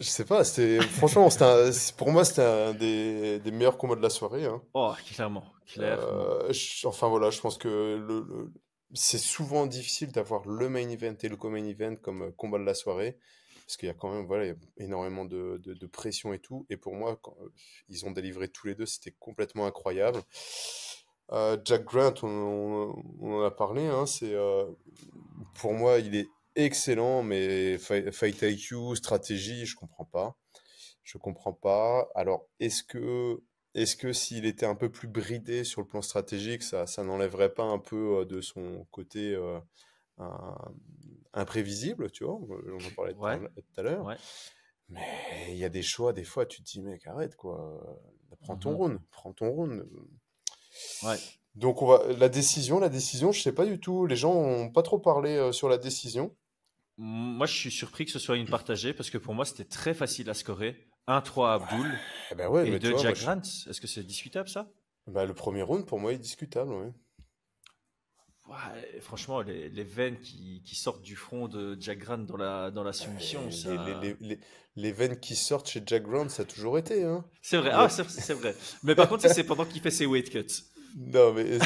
je sais pas, c'était franchement, pour moi, c'était un des... meilleurs combats de la soirée. Hein. Oh, clairement. clairement. Euh, enfin voilà, je pense que le, c'est souvent difficile d'avoir le main event et le co-main event comme euh, combat de la soirée, parce qu'il y a quand même voilà, énormément de... pression et tout. Et pour moi, quand ils ont délivré tous les deux, c'était complètement incroyable. Euh, Jack Grant, on, en a parlé, hein, c'est pour moi, il est excellent, mais Fight IQ, stratégie, je comprends pas. Je comprends pas. Alors, est-ce que est que s'il était un peu plus bridé sur le plan stratégique, ça, n'enlèverait pas un peu euh, de son côté euh, imprévisible, tu vois On en parlait tout à l'heure. Mais il y a des choix, des fois, tu te dis, mec, arrête, quoi. Euh, prends ton mm-hmm. round, prends ton round. Donc, la décision, la décision, je sais pas du tout. Les gens n'ont pas trop parlé sur la décision. Moi, je suis surpris que ce soit une partagée parce que pour moi, c'était très facile à scorer. 1-3 à Abdul eh ben et 2 Jack Grant. Est-ce que c'est discutable ça bah, Le premier round, pour moi, est discutable. Ouais, franchement, les, veines qui, sortent du front de Jack Grant dans la, dans la soumission. Euh, les, veines qui sortent chez Jack Grant, ça a toujours été. Hein. C'est vrai, ah, c'est vrai. Mais par contre, c'est pendant qu'il fait ses weight cuts. Non, mais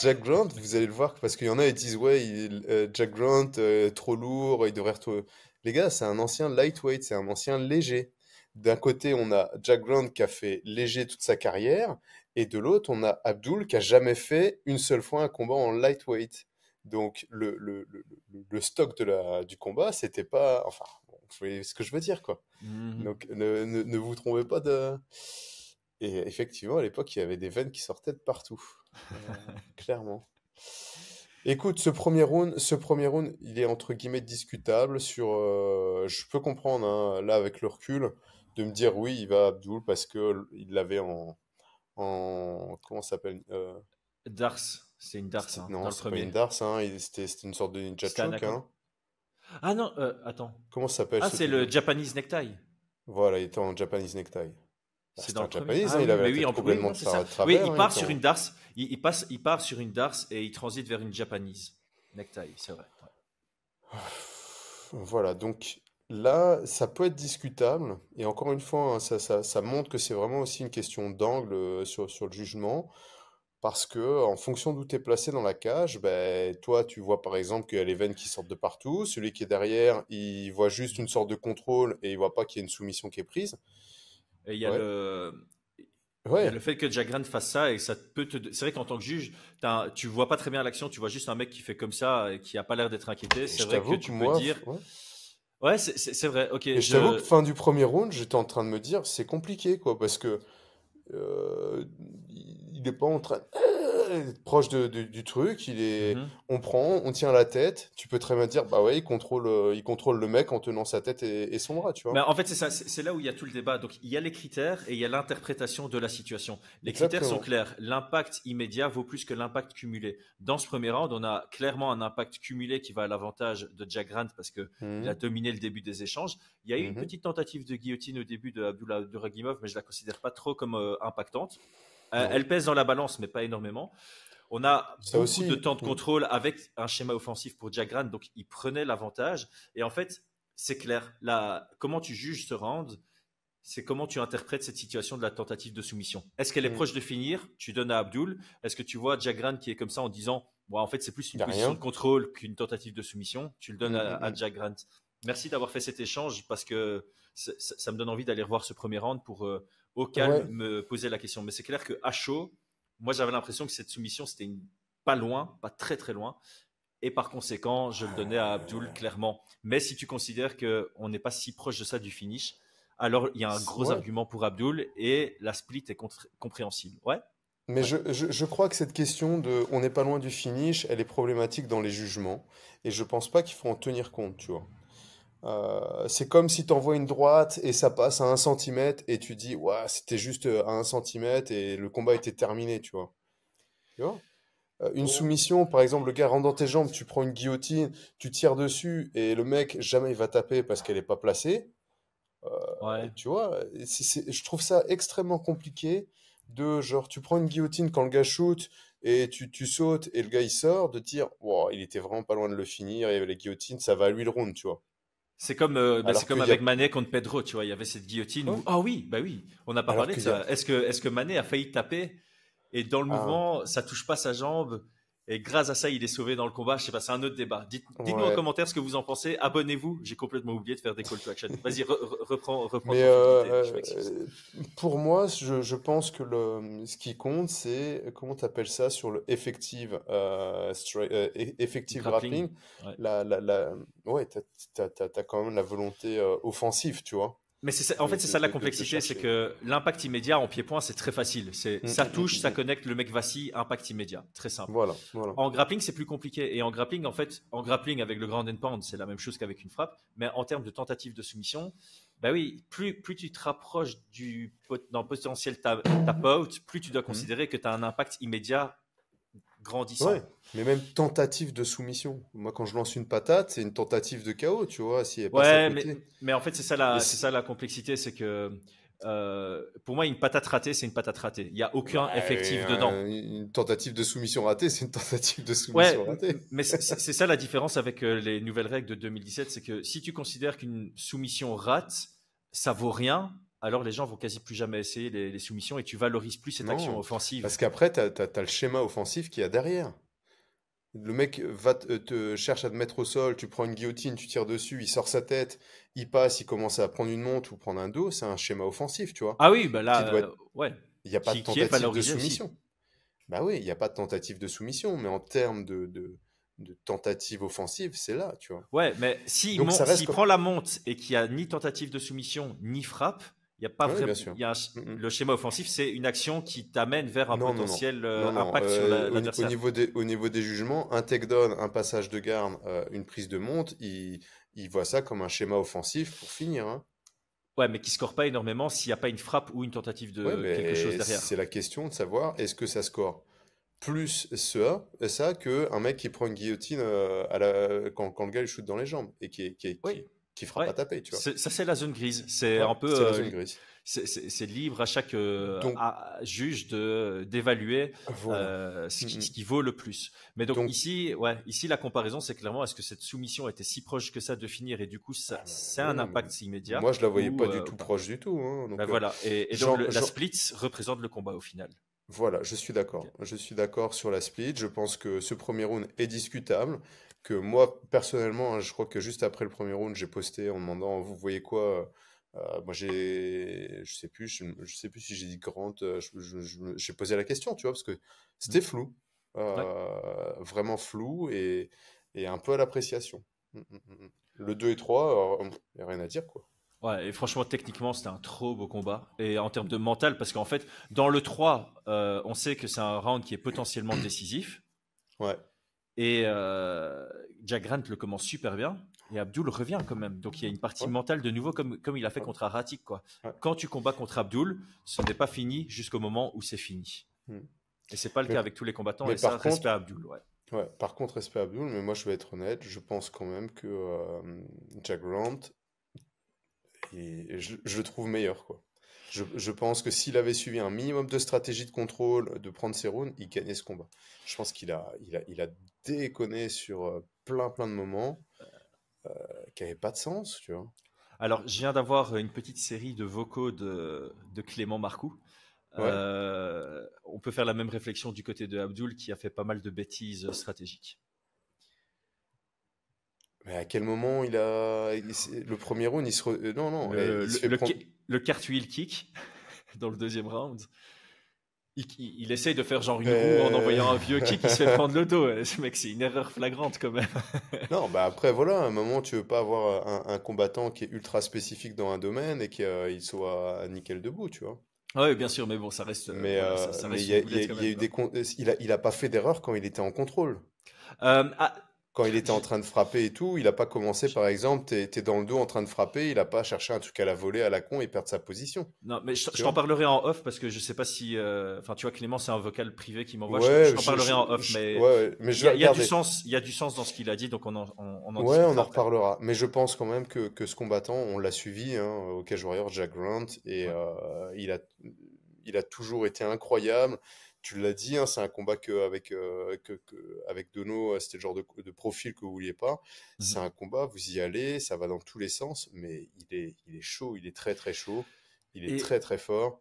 Jack Grant, vous allez le voir, parce qu'il y en a, ils disent, ouais, euh, Jack Grant, euh, trop lourd, il devrait être. Euh, les gars, c'est un ancien lightweight, c'est un ancien léger. D'un côté, on a Jack Grant qui a fait léger toute sa carrière, et de l'autre, on a Abdul qui a jamais fait une seule fois un combat en lightweight. Donc, le, stock de la, du combat, c'était pas. Enfin, vous voyez ce que je veux dire, quoi. Mm-hmm. Donc, ne vous trompez pas de. Et euh, effectivement, à l'époque, il y avait des veines qui sortaient de partout. Euh, clairement. Écoute, ce premier round, ce premier round, il est entre guillemets discutable. Sur, euh, je peux comprendre hein, là avec le recul de me dire oui, il va à Abdul parce que il l'avait en, en comment s'appelle Dars. C'est une Dars. Hein, non, c'est une Dars. Hein, c'était une sorte de ninja choke. ah non, attends. Comment s'appelle Ah, c'est le Japanese necktie. Voilà, il était en Japanese necktie. Bah, c'est dans le japonais, ah hein, mais il avait oui, ça. il part sur une darse, il, passe, il part sur une darse et il transite vers une japanese necktie, c'est vrai. Voilà, donc là, ça peut être discutable et encore une fois, hein, ça, ça, montre que c'est vraiment aussi une question d'angle euh, sur, sur le jugement parce que en fonction d'où tu es placé dans la cage, ben, toi tu vois par exemple qu'il y a les veines qui sortent de partout, celui qui est derrière il voit juste une sorte de contrôle et il voit pas qu'il y a une soumission qui est prise. Et il y a le. Ouais. Le fait que Jack Grant fasse ça et ça peut te. C'est vrai qu'en tant que juge, tu vois pas très bien l'action, tu vois juste un mec qui fait comme ça et qui a pas l'air d'être inquiété. C'est vrai que, tu moi, peux dire. Ouais, c'est vrai. Ok. Et je, t'avoue que fin du premier round, j'étais en train de me dire, c'est compliqué quoi, parce que euh, il est pas en train proche de, du truc. Il est, mhm. on prend, on tient la tête. Tu peux très bien dire, bah ouais, il contrôle, euh, il contrôle le mec en tenant sa tête et, son bras, tu vois. Mais en fait, c'est ça, c'est là où il y a tout le débat. Donc il y a les critères et il y a l'interprétation de la situation. Les critères sont clairs. L'impact immédiat vaut plus que l'impact cumulé. Dans ce premier round, on a clairement un impact cumulé qui va à l'avantage de Jack Grant parce qu'il mhm. a dominé le début des échanges. Il y a eu une mhm. petite tentative de guillotine au début de Abdullah Duragimov, mais je la considère pas trop comme euh, impactante. Euh, elle pèse dans la balance, mais pas énormément. On a beaucoup aussi. de temps de contrôle avec un schéma offensif pour Jack donc il prenait l'avantage. Et en fait, c'est clair. La, comment tu juges ce round c'est comment tu interprètes cette situation de la tentative de soumission. Est-ce qu'elle est mm. proche de finir Tu donnes à Abdul. Est-ce que tu vois Jagran qui est comme ça en disant bon, En fait, c'est plus une position de contrôle qu'une tentative de soumission. Tu le donnes à, mm, mm, à, Jack Merci d'avoir fait cet échange parce que ça me donne envie d'aller revoir ce premier round pour euh, au me posait la question. Mais c'est clair que à chaud, moi j'avais l'impression que cette soumission, c'était pas loin, pas très très loin. Et par conséquent, je le donnais à Abdul clairement. Mais si tu considères qu'on n'est pas si proche de ça du finish, alors il y a un gros argument pour Abdul et la split est compréhensible. Ouais. Mais je, je, crois que cette question de on n'est pas loin du finish, elle est problématique dans les jugements. Et je pense pas qu'il faut en tenir compte, tu vois. Euh, c'est comme si tu envoies une droite et ça passe à un centimètre et tu dis, c'était juste à un centimètre et le combat était terminé, tu vois. Euh, une soumission, par exemple, le gars rendant dans tes jambes, tu prends une guillotine, tu tires dessus et le mec, jamais il va taper parce qu'elle n'est pas placée. Euh, ouais. Tu vois, je trouve ça extrêmement compliqué de genre, tu prends une guillotine quand le gars shoot, et tu, tu, sautes et le gars il sort de dire il était vraiment pas loin de le finir et les guillotines ça va à lui le round tu vois c'est comme, euh, bah, c'est comme avec Manet contre Pedro, tu vois, il y avait cette guillotine oh. ah oui, bah oui, on n'a pas parlé de ça. Est-ce que, Manet a failli taper et dans le ah. mouvement, ça touche pas sa jambe et grâce à ça, il est sauvé dans le combat. Je sais pas, c'est un autre débat. Dites, nous en commentaire ce que vous en pensez. Abonnez-vous. J'ai complètement oublié de faire des call to action. Vas-y, reprends. Euh, euh, pour moi, je, pense que le, ce qui compte, c'est comment tu appelles ça sur le effective, euh, euh e-, effective grappling. t'as, as quand même la volonté offensive, tu vois. Mais en fait, c'est ça la complexité, c'est que l'impact immédiat en pied-point, c'est très facile. C'est mm, ça mm, touche, mm, ça connecte, le mec vacille, impact immédiat, très simple. En grappling, c'est plus compliqué. Et en grappling, en fait, en grappling avec le grand pound, c'est la même chose qu'avec une frappe, mais en termes de tentative de soumission, bah oui, plus plus tu te rapproches du potentiel tap out, plus tu dois considérer que tu as un impact immédiat grandissant. mais même tentative de soumission. Moi, quand je lance une patate, c'est une tentative de chaos, tu vois, si elle Mais, en fait, c'est ça la, c'est ça la complexité, c'est que euh, pour moi, une patate ratée, c'est une patate ratée. Il n'y a aucun effectif dedans. Euh, une tentative de soumission ratée, c'est une tentative de soumission ouais, ratée. Mais c'est ça la différence avec euh, les nouvelles règles de 2017, c'est que si tu considères qu'une soumission rate, ça vaut rien, alors les gens vont quasi plus jamais essayer les, soumissions et tu valorises plus cette action offensive. Parce qu'après, tu as, le schéma offensif qui y a derrière. Le mec va euh, te, cherche à te mettre au sol, tu prends une guillotine, tu tires dessus, il sort sa tête, il passe, il commence à prendre une monte ou prendre un dos, c'est un schéma offensif, tu vois. Ah oui, bah là, Il n'y a pas de tentative de soumission. Bah oui, il n'y a pas de tentative de soumission, mais en termes de, tentative offensive, c'est là, tu vois. Ouais, mais s'il si prend la monte et qu'il n'y a ni tentative de soumission, ni frappe, ah il y a pas Y a Le schéma offensif, c'est une action qui t'amène vers un potentiel euh, impact sur euh, l'adversaire. Au, niveau des, au niveau des jugements, un takedown, un passage de garde, euh, une prise de monte, il, voit ça comme un schéma offensif pour finir. Hein. Ouais, mais qui score pas énormément s'il n'y a pas une frappe ou une tentative de quelque chose derrière. C'est la question de savoir est-ce que ça score plus ça, ça qu'un mec qui prend une guillotine à la, quand, le gars lui shoot dans les jambes et qui qui oui. qui qui fera pas taper tu vois. Ça, c'est la zone grise. C'est un peu. C'est la euh, C'est libre à chaque euh, à, juge de d'évaluer euh, ce, qui vaut le plus. Mais donc, ici, ouais, ici la comparaison, c'est clairement est-ce que cette soumission était si proche que ça de finir et du coup, ça, c'est ah, un impact immédiat. Moi, je la voyais pas du tout proche du tout. Hein, donc, ben voilà. Et, donc la split représente le combat au final. Voilà, je suis d'accord. Je suis d'accord sur la split. Je pense que ce premier round est discutable que moi, personnellement, hein, je crois que juste après le premier round, j'ai posté en demandant Vous voyez quoi euh, euh, Moi, j'ai. Je sais plus, je, sais plus si j'ai dit Grant. Euh, j'ai posé la question, tu vois, parce que c'était mm. flou. Vraiment flou et, et, un peu à l'appréciation. Mm, mm, le 2 et 3, il n'y a rien à dire, quoi. Ouais, et franchement, techniquement, c'était un trop beau combat. Et en termes de mental, parce qu'en fait, dans le 3, on sait que c'est un round qui est potentiellement décisif. Ouais. Et euh, Jack Grant le commence super bien. Et Abdul revient quand même. Donc il y a une partie mentale de nouveau, comme, comme il a fait contre Aratic. Quoi. Quand tu combats contre Abdul, ce n'est pas fini jusqu'au moment où c'est fini. et hmm. Et c'est pas le cas avec tous les combattants. et par ça, contre, respect Abdul. Ouais. par contre, respect Abdul. Mais moi, je vais être honnête, je pense quand même que euh, Jack Grant, je, le trouve meilleur. quoi. Je, je pense que s'il avait suivi un minimum de stratégie de contrôle, de prendre ses rounds, il gagnait ce combat. Je pense qu'il a, il a, il a déconné sur euh, plein plein de moments euh, qui n'avaient pas de sens, tu vois. Alors, je viens d'avoir euh, une petite série de vocaux de, Clément Marcoux. on peut faire la même réflexion du côté de Abdul qui a fait pas mal de bêtises stratégiques. Mais à quel moment il a le premier round il se non non le, eh, cartwheel kick dans le deuxième round il, essaye de faire genre une en euh. envoyant un vieux kick qui se fait prendre le dos. Ce mec, c'est une erreur flagrante quand même. non, bah après, voilà, à un moment, tu veux pas avoir un, combattant qui est ultra spécifique dans un domaine et qu'il euh, il soit nickel debout, tu vois. Ah oui, bien sûr, mais bon, ça reste. Euh, mais, il, n'a pas fait d'erreur quand il était en contrôle. Ah, quand il était en train de frapper et tout, il n'a pas commencé, par exemple, tu es dans le dos en train de frapper, il n'a pas cherché un truc à la volée, à la con et perdre sa position. Non, mais je, t'en parlerai en off parce que je sais pas si. Euh, enfin, tu vois, Clément, c'est un vocal privé qui m'envoie. je, t'en parlerai en off, mais. il, y a, du sens, il y a du sens dans ce qu'il a dit, donc on en, on, on en on en reparlera. Mais je pense quand même que, que ce combattant, on l'a suivi hein, au Cage Warrior, Jack Grant, et euh, il, a, il a toujours été incroyable tu l'as dit, hein, c'est un combat que avec, euh, avec Dono, euh, c'était le genre de, profil que vous vouliez pas. Mmh. C'est un combat, vous y allez, ça va dans tous les sens, mais il est, il est chaud, il est très très chaud, il est très très fort.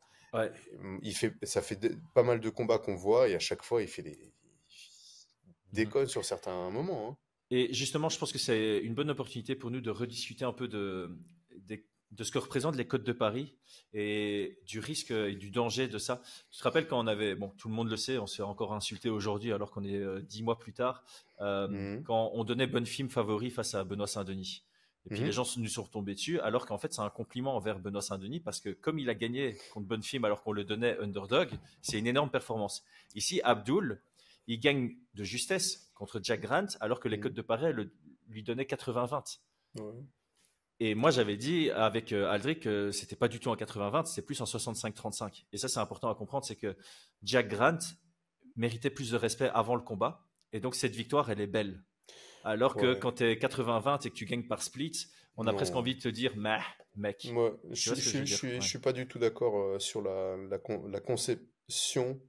Il fait, ça fait pas mal de combats qu'on voit et à chaque fois il fait des mmh. déconne sur certains moments. Hein. Et justement, je pense que c'est une bonne opportunité pour nous de rediscuter un peu de, des de ce que représentent les côtes de Paris et du risque et du danger de ça. Tu te rappelles quand on avait, bon, tout le monde le sait, on s'est encore insulté aujourd'hui alors qu'on est euh, dix mois plus tard, euh, mhm. quand on donnait bonne film favori face à Benoît Saint-Denis. Et puis mhm. les gens nous sont retombés dessus, alors qu'en fait c'est un compliment envers Benoît Saint-Denis parce que comme il a gagné contre Bonne Film alors qu'on le donnait underdog, c'est une énorme performance. Ici, Abdul, il gagne de justesse contre Jack Grant alors que les mhm. codes de Paris lui donnaient 80-20. Et moi, j'avais dit avec euh, Aldric que c'était pas du tout en 80-20, c'est plus en 65-35. Et ça, c'est important à comprendre, c'est que Jack Grant méritait plus de respect avant le combat. Et donc, cette victoire, elle est belle. Alors que quand tu es 80-20 et que tu gagnes par split, on a presque envie de te dire, mec. Moi, je, ne suis, suis pas du tout d'accord euh, sur la, la conception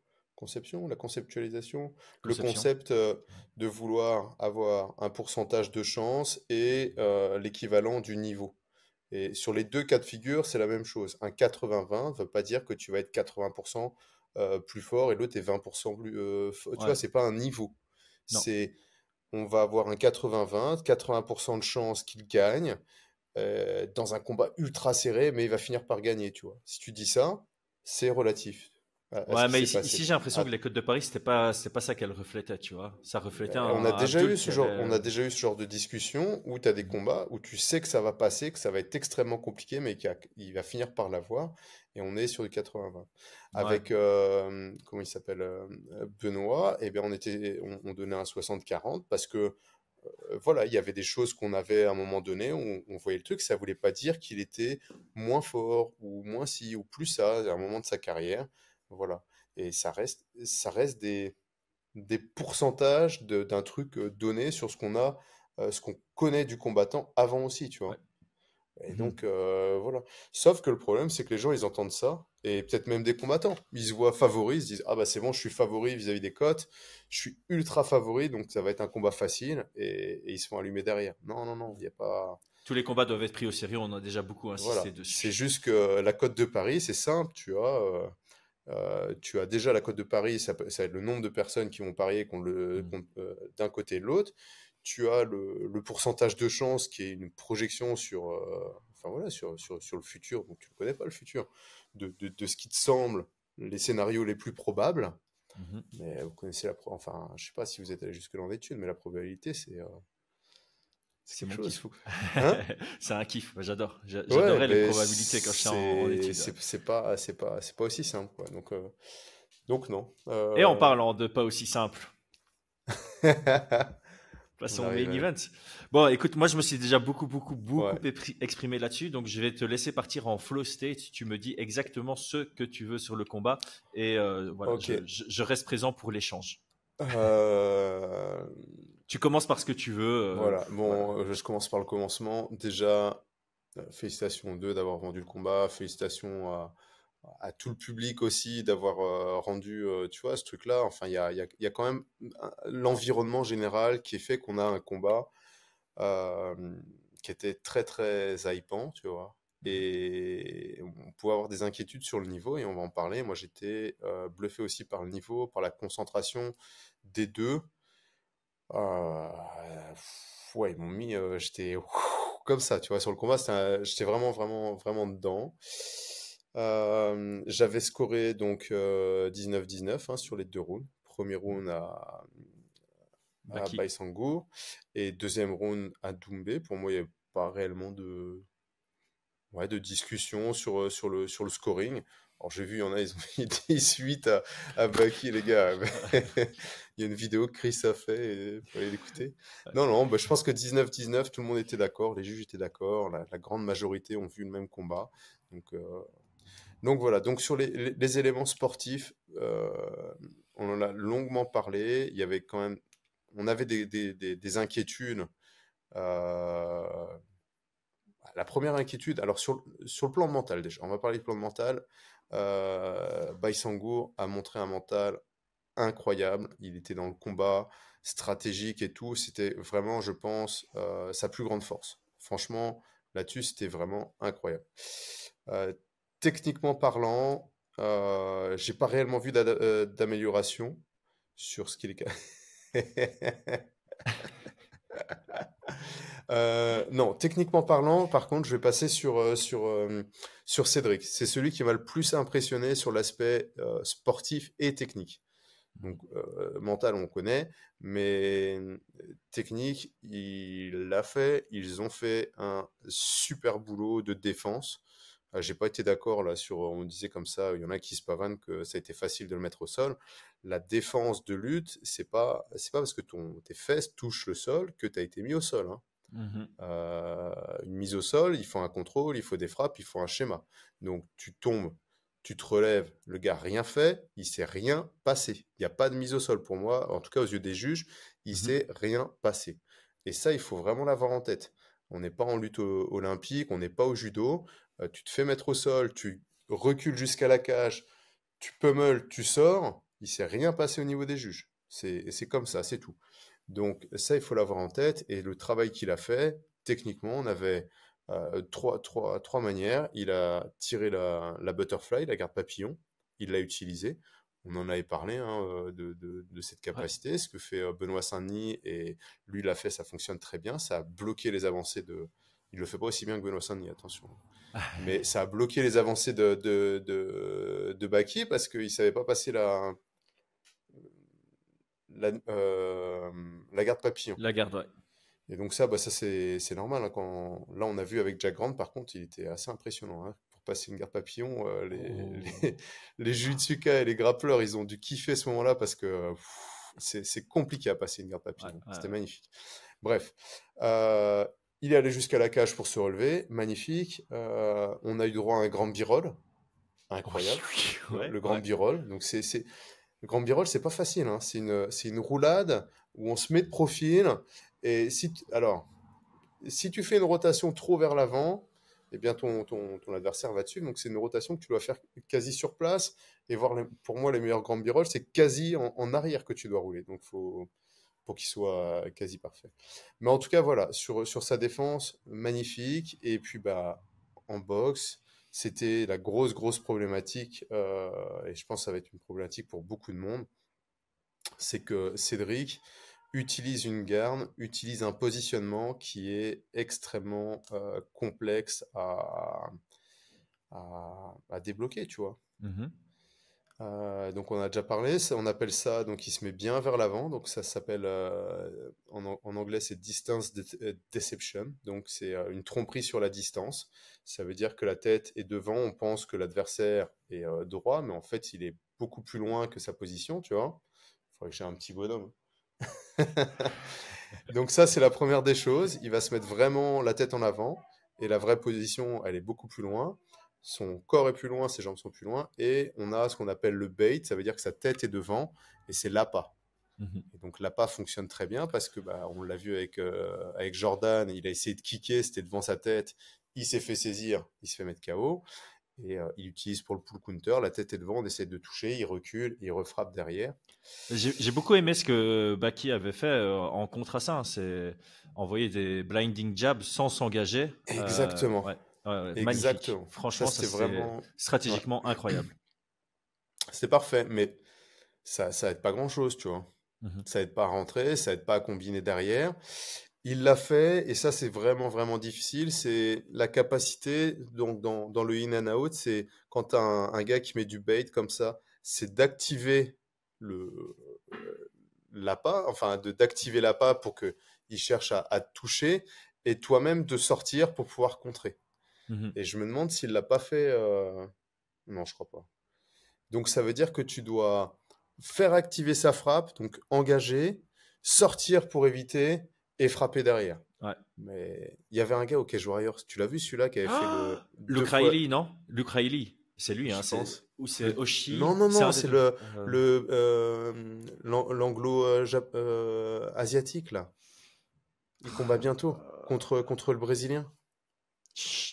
conception, la conceptualisation, le concept euh, de vouloir avoir un pourcentage de chance et euh, l'équivalent du niveau. Et sur les deux cas de figure, c'est la même chose. Un 80-20 ne veut pas dire que tu vas être 80% euh, plus fort et l'autre est 20% plus. tu vois, c'est pas un niveau. C'est on va avoir un 80-20, 80%, de chance qu'il gagne dans un combat ultra serré, mais il va finir par gagner. Tu vois, si tu dis ça, c'est relatif ouais, mais ici, j'ai l'impression ah. que les codes de Paris, c'était pas, c'est pas ça qu'elle reflétait, tu vois. Ça reflétait euh, on a déjà eu ce genre, on euh, a déjà eu ce genre de discussion où tu as des combats où tu sais que ça va passer, que ça va être extrêmement compliqué, mais qu'il va finir par l'avoir. Et on est sur du 80-20. Avec, euh, comment il s'appelle, Benoît, et eh bien on était, on, donnait un 60-40 parce que, voilà, il y avait des choses qu'on avait à un moment donné, on, on voyait le truc, ça voulait pas dire qu'il était moins fort ou moins si ou plus ça à un moment de sa carrière. Voilà. Et ça reste, ça reste des, des pourcentages d'un truc euh, donné sur ce qu'on a, euh, ce qu'on connaît du combattant avant aussi, tu vois. Et mhm. donc, euh, voilà. Sauf que le problème, c'est que les gens, ils entendent ça, et peut-être même des combattants. Ils se voient favoris, ils se disent Ah, bah c'est bon, je suis favori vis-à-vis des cotes, je suis ultra favori, donc ça va être un combat facile, et, ils se font allumer derrière. Non, non, non, il n'y a pas. Tous les combats doivent être pris au sérieux, on a déjà beaucoup insisté dessus. C'est juste que la cote de Paris, c'est simple, tu vois. Euh, tu as déjà la cote de Paris, ça, ça le nombre de personnes qui vont parier qu'on le, mmh. euh, d'un côté et de l'autre. Tu as le, pourcentage de chance qui est une projection sur, euh, enfin sur, le futur, donc tu ne connais pas le futur, de, ce qui te semble les scénarios les plus probables. Mmh mais vous connaissez la, enfin, je sais pas si vous êtes allé jusque dans l'étude, mais la probabilité, c'est c'est quelque chose. Hein c'est un kiff, j'adore. J'adorais les ben, probabilités quand je en, en études. C'est pas, c'est pas aussi simple. Donc, euh, donc non. Euh, et en parlant de pas aussi simple. Passons au main event. Bon, écoute, moi je me suis déjà beaucoup, beaucoup, beaucoup exprimé là-dessus, donc je vais te laisser partir en flow state. Tu me dis exactement ce que tu veux sur le combat et euh, voilà, je, je reste présent pour l'échange. Euh... Tu commences par ce que tu veux. Euh, voilà, bon, euh, je commence par le commencement. Déjà, euh, félicitations aux deux d'avoir vendu le combat, félicitations à, tout le public aussi d'avoir rendu, tu vois, ce truc-là. Enfin, il y a, y, a, y a, quand même l'environnement général qui fait qu'on a un combat qui était très, très hypant, tu vois. Mhm. Et on pouvait avoir des inquiétudes sur le niveau et on va en parler. Moi, j'étais bluffé aussi par le niveau, par la concentration des deux. Oh, euh, ouais, ils m'ont mis, euh, j'étais comme ça, tu vois, sur le combat, j'étais vraiment, vraiment, vraiment dedans. Euh, j'avais scoré donc 19-19 hein, sur les deux rounds. Premier mmh. round à, à et deuxième round à Doumbé. Pour moi, il n'y avait pas réellement de, de discussion sur, sur, le, sur le scoring. Alors j'ai vu, il y en a, ils ont mis 18 à, à Baki, les gars. il y a une vidéo que Chris a fait, et faut aller l'écouter. Non, non, bah, je pense que 19-19, tout le monde était d'accord, les juges étaient d'accord, la, grande majorité ont vu le même combat. Donc, euh, donc voilà, donc sur les, éléments sportifs, euh, on en a longuement parlé, il y avait quand même, on avait des, des, inquiétudes. Euh, bah, la première inquiétude, alors sur, sur le plan mental déjà, on va parler du plan mental. Euh, Baisangour a montré un mental incroyable. Il était dans le combat stratégique et tout. C'était vraiment, je pense, euh, sa plus grande force. Franchement, là-dessus, c'était vraiment incroyable. Euh, techniquement parlant, euh, j'ai pas réellement vu d'amélioration sur ce qu'il est. Euh, non, techniquement parlant, par contre, je vais passer euh, euh, sur, Cédric. C'est celui qui m'a le plus impressionné sur l'aspect sportif et technique. mental, on connaît, mais technique, il l'a fait. Ils ont fait un super boulot de défense. Ah, j'ai pas été d'accord là sur, on disait comme ça, il y en a qui se pavanent que ça a été facile de le mettre au sol. La défense de lutte, c'est pas, pas parce que ton, tes fesses touchent le sol que tu as été mis au sol. Hein. Mhm. Euh, une mise au sol, il faut un contrôle, il faut des frappes, il faut un schéma. Donc tu tombes, tu te relèves, le gars rien fait, il s'est rien passé. Il n'y a pas de mise au sol pour moi, en tout cas aux yeux des juges, il ne mhm. s'est rien passé. Et ça, il faut vraiment l'avoir en tête. On n'est pas en lutte olympique, on n'est pas au judo. Euh, tu te fais mettre au sol, tu recules jusqu'à la cage, tu pummel, tu sors. Il s'est rien passé au niveau des juges. C'est comme ça, c'est tout. Donc ça, il faut l'avoir en tête. Et le travail qu'il a fait, techniquement, on avait euh, trois, trois, trois, manières. Il a tiré la, butterfly, la garde papillon, il l'a utilisée. On en avait parlé hein, euh, de, cette capacité, ce que fait euh, Benoît Saint-Denis, et lui l'a fait, ça fonctionne très bien. Ça a bloqué les avancées de. Il le fait pas aussi bien que Benoît Saint-Denis, attention. Mais ça a bloqué les avancées de, de, de, de parce qu'il savait pas passer la, la, euh, la garde papillon. La garde, ouais. Et donc ça, bah ça c'est normal. Hein, quand... Là, on a vu avec Jack Grant, par contre, il était assez impressionnant. Hein, pour passer une garde papillon, euh, les, oh. les, et les grappleurs, ils ont dû kiffer ce moment-là parce que c'est compliqué à passer une garde papillon. C'était magnifique. Bref. Euh, il est allé jusqu'à la cage pour se relever, magnifique. on a eu droit à un grand b incroyable. le grand b-roll. Donc c'est le grand Birol, c'est pas facile. Hein. C'est une, roulade où on se met de profil. Et si, alors, si tu fais une rotation trop vers l'avant, eh bien ton, adversaire va dessus. Donc c'est une rotation que tu dois faire quasi sur place. Et voir pour moi, les meilleurs grands Birol, c'est quasi en, arrière que tu dois rouler. Donc faut, pour qu'il soit quasi parfait. Mais en tout cas, voilà, sur, sa défense, magnifique. Et puis bah, en boxe, c'était la grosse, grosse problématique, euh, et je pense que ça va être une problématique pour beaucoup de monde, c'est que Cédric utilise une garde, utilise un positionnement qui est extrêmement euh, complexe à, à, débloquer, tu vois. Mm-hmm. Euh, donc on a déjà parlé, on appelle ça, donc il se met bien vers l'avant, donc ça s'appelle, euh, en, anglais c'est distance euh, deception, donc c'est une tromperie sur la distance, ça veut dire que la tête est devant, on pense que l'adversaire est droit, mais en fait il est beaucoup plus loin que sa position, tu vois, il faudrait que j'ai un petit bonhomme. donc ça c'est la première des choses, il va se mettre vraiment la tête en avant, et la vraie position elle est beaucoup plus loin, son corps est plus loin, ses jambes sont plus loin, et on a ce qu'on appelle le bait, ça veut dire que sa tête est devant, et c'est l'appât. Mhm. donc l'appât fonctionne très bien parce que bah, on l'a vu euh, avec, Jordan, il a essayé de kicker, c'était devant sa tête, il s'est fait saisir, il se fait mettre KO, et euh, il utilise pour le pull counter, la tête est devant, on essaie de toucher, il recule, il refrappe derrière. J'ai beaucoup aimé ce que Baki avait fait euh, en contre à ça, hein, c'est envoyer des blinding jabs sans s'engager. Exactement. Exactement. Franchement, c'est vraiment stratégiquement incroyable. c'est parfait, mais ça, ça aide pas grand chose, tu vois. Mhm. Ça aide pas à rentrer, ça aide pas à combiner derrière. Il l'a fait, et ça, c'est vraiment, vraiment difficile. C'est la capacité, donc dans, le in and out, c'est quand tu un, gars qui met du bait comme ça, c'est d'activer le euh, l'appât, enfin d'activer l'appât pour qu'il cherche à, à toucher, et toi-même de sortir pour pouvoir contrer. Mmh et je me demande s'il l'a pas fait. Euh, non, je crois pas. Donc ça veut dire que tu dois faire activer sa frappe, donc engager, sortir pour éviter et frapper derrière. Mais il y avait un gars au Cage ailleurs. tu l'as vu celui-là qui avait fait le. Ah L'Ukraïli, non L'Ukraïli. C'est lui, hein, je pense. Ou c'est Oshi Non, non, non, c'est le, euh. le euh, l'anglo-asiatique, là. Il combat bientôt contre, contre le Brésilien. Chut.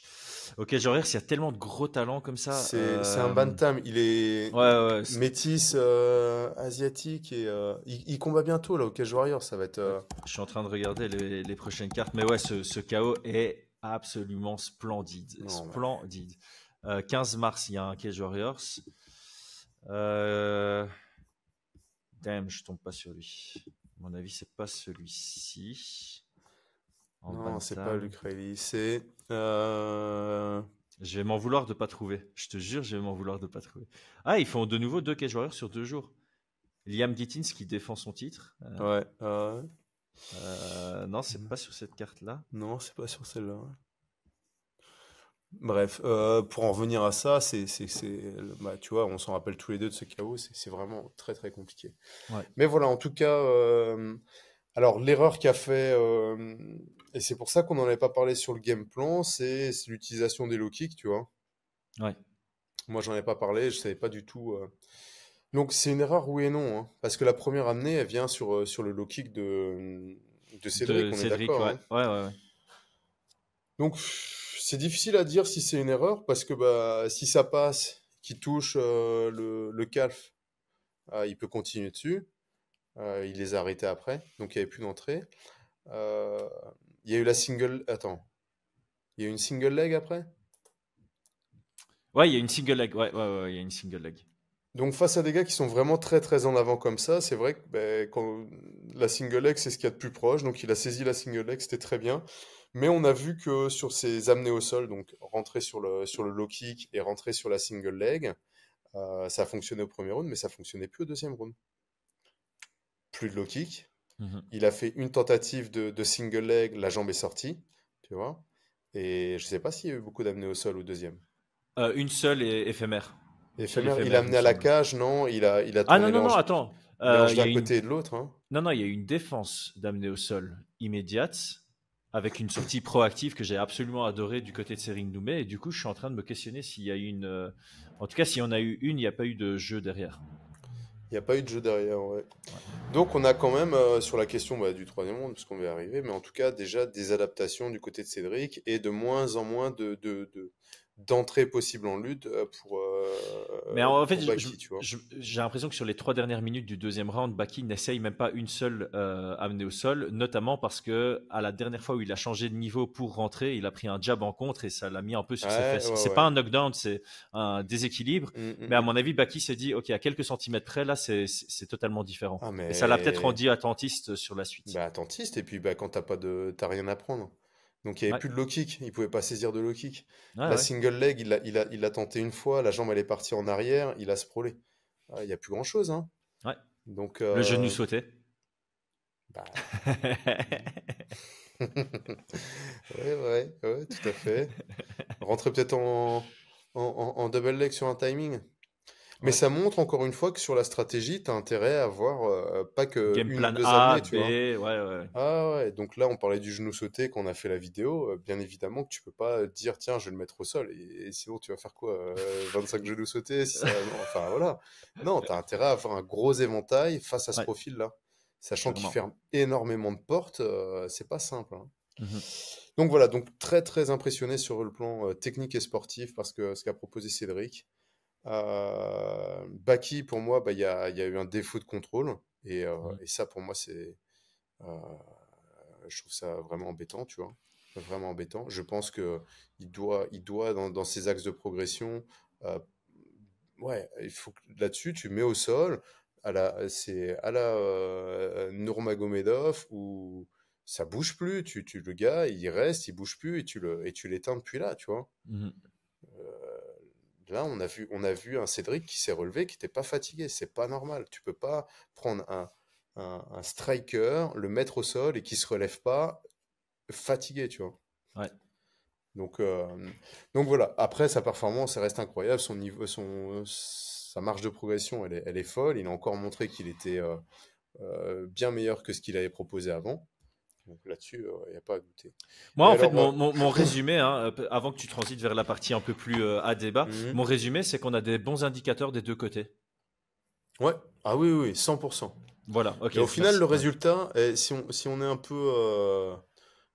Ok, Cage Warriors, il y a tellement de gros talents comme ça. C'est euh, un bantam, il est, ouais, métis, euh, asiatique et euh, il, combat bientôt là au Cage Warrior, ça va être. Je suis en train de regarder les, prochaines cartes, mais ouais, ce, ce KO est absolument splendide, splendide. 15 mars, il y a un Cage Warriors. Damn, je tombe pas sur lui. À mon avis, c'est pas celui-ci non, c'est pas l'Ukraine c'est. Euh, je vais m'en vouloir de pas trouver. Je te jure, je vais m'en vouloir de pas trouver. Ah, ils font de nouveau deux cage warriors sur deux jours. Liam Gittins qui défend son titre. Euh, ouais. Euh... Euh, non, c'est pas sur cette carte-là. Non, c'est pas sur celle-là. Bref, euh, pour en revenir à ça, c'est, bah, tu vois, on s'en rappelle tous les deux de ce chaos, c'est, vraiment très très compliqué. Ouais. Mais voilà, en tout cas, alors, l'erreur qu'a fait, euh, et c'est pour ça qu'on n'en avait pas parlé sur le game plan, c'est l'utilisation des low kicks, tu vois. Ouais. Moi, j'en ai pas parlé, je savais pas du tout. Euh. Donc, c'est une erreur, oui et non. Hein, parce que la première amenée, elle vient sur, euh, le low kick de, de Cédric, d'accord. Hein. Ouais. Ouais, Donc, c'est difficile à dire si c'est une erreur, parce que bah, si ça passe, qui touche le, calf, ah, il peut continuer dessus. Euh, il les a arrêtés après, donc il n'y avait plus d'entrée. Euh, il y a eu la single. Attends. Il y a eu une single leg après Ouais, il y a une single leg. il une single leg. Donc, face à des gars qui sont vraiment très très en avant comme ça, c'est vrai que ben, la single leg, c'est ce qu'il y a de plus proche. Donc, il a saisi la single leg, c'était très bien. Mais on a vu que sur ses amenés au sol, donc rentrer sur le, sur le low kick et rentrer sur la single leg, euh, ça a fonctionné au premier round, mais ça fonctionnait plus au deuxième round plus de low kick. Mhm. Il a fait une tentative de, single leg, la jambe est sortie, tu vois. Et je sais pas s'il y a eu beaucoup d'amener au sol ou deuxième. Euh, une seule et éphémère. Éphémère, il a amené à la cage, non il a, il a Ah non, non, non, attends. Euh, d'un côté et de l'autre. Hein. Non, non, il y a eu une défense d'amener au sol immédiate avec une sortie proactive que j'ai absolument adorée du côté de Serine Doumé. Et du coup, je suis en train de me questionner s'il y a une. Euh, en tout cas, si en a eu une, il n'y a pas eu de jeu derrière. Il n'y a pas eu de jeu derrière, ouais. Donc on a quand même, euh, sur la question bah, du troisième monde, parce qu'on va arriver, mais en tout cas déjà des adaptations du côté de Cédric et de moins en moins de, de, de, d'entrée possible en lutte euh, pour. Euh, mais en fait, j'ai l'impression que sur les trois dernières minutes du deuxième round, Baki n'essaye même pas une seule amener euh, amenée au sol, notamment parce que à la dernière fois où il a changé de niveau pour rentrer, il a pris un jab en contre et ça l'a mis un peu sur ses fesses. c'est pas un knockdown, c'est un déséquilibre. Mm, mm, mais à mm. mon avis, Baki s'est dit, ok, à quelques centimètres près, là, c'est totalement différent. Ah, et ça l'a peut-être rendu attentiste sur la suite. Bah, attentiste, et puis bah, quand t'as pas de, t'as rien à prendre. Donc il n'y avait plus de low kick, il pouvait pas saisir de low kick. la single leg, il l'a tenté une fois, la jambe elle est partie en arrière, il a sprawlé. Ah, il n'y a plus grand chose. Hein. Ouais. Donc, Le genou euh, sautait. Bah... ouais, ouais, ouais, tout à fait. Rentrer peut-être en double leg sur un timing. Mais ça montre encore une fois que sur la stratégie, tu as intérêt à avoir euh, pas que une deux a, années, tu vois. Ouais, ouais. Ah ouais, donc là, on parlait du genou sauté qu'on a fait la vidéo. Euh, bien évidemment que tu peux pas dire, tiens, je vais le mettre au sol. Et, sinon, tu vas faire quoi 25 euh, genoux sautés Enfin, voilà. Non, tu as intérêt à avoir un gros éventail face à ce profil-là. Sachant qu'il ferme énormément de portes, c'est pas simple. Hein. Mmh donc voilà, donc très très impressionné sur le plan technique et sportif parce que ce qu'a proposé Cédric. Euh, Baki, pour moi, bah, il bah, y, a, y, a, eu un défaut de contrôle. Et, euh, mmh. ça, pour moi, c'est. Euh, je trouve ça vraiment embêtant, tu vois. Vraiment embêtant. Je pense que il doit, il doit dans, ses axes de progression. ouais, il faut là-dessus, tu mets au sol. À la, c'est à la Nurmagomedov ou ça bouge plus. Tu, le gars, il reste, il bouge plus et tu le, et tu l'éteins depuis là, tu vois. Mmh Là, on a vu, on a vu un Cédric qui s'est relevé, qui n'était pas fatigué. C'est pas normal. Tu peux pas prendre un, striker, le mettre au sol et qui se relève pas fatigué, tu vois. Ouais. Donc, euh, donc voilà. Après, sa performance, elle reste incroyable. Son niveau, son, sa marge de progression, elle est, folle. Il a encore montré qu'il était euh, euh, bien meilleur que ce qu'il avait proposé avant. Donc là-dessus, il euh, n'y a pas à douter. Moi, en fait, mon, résumé, hein, euh, avant que tu transites vers la partie un peu plus euh, à débat, mhm. mon résumé, c'est qu'on a des bons indicateurs des deux côtés. Ouais, ah oui, oui, 100%. Voilà, ok. Et au final, le résultat, eh, si, on, si on est un peu.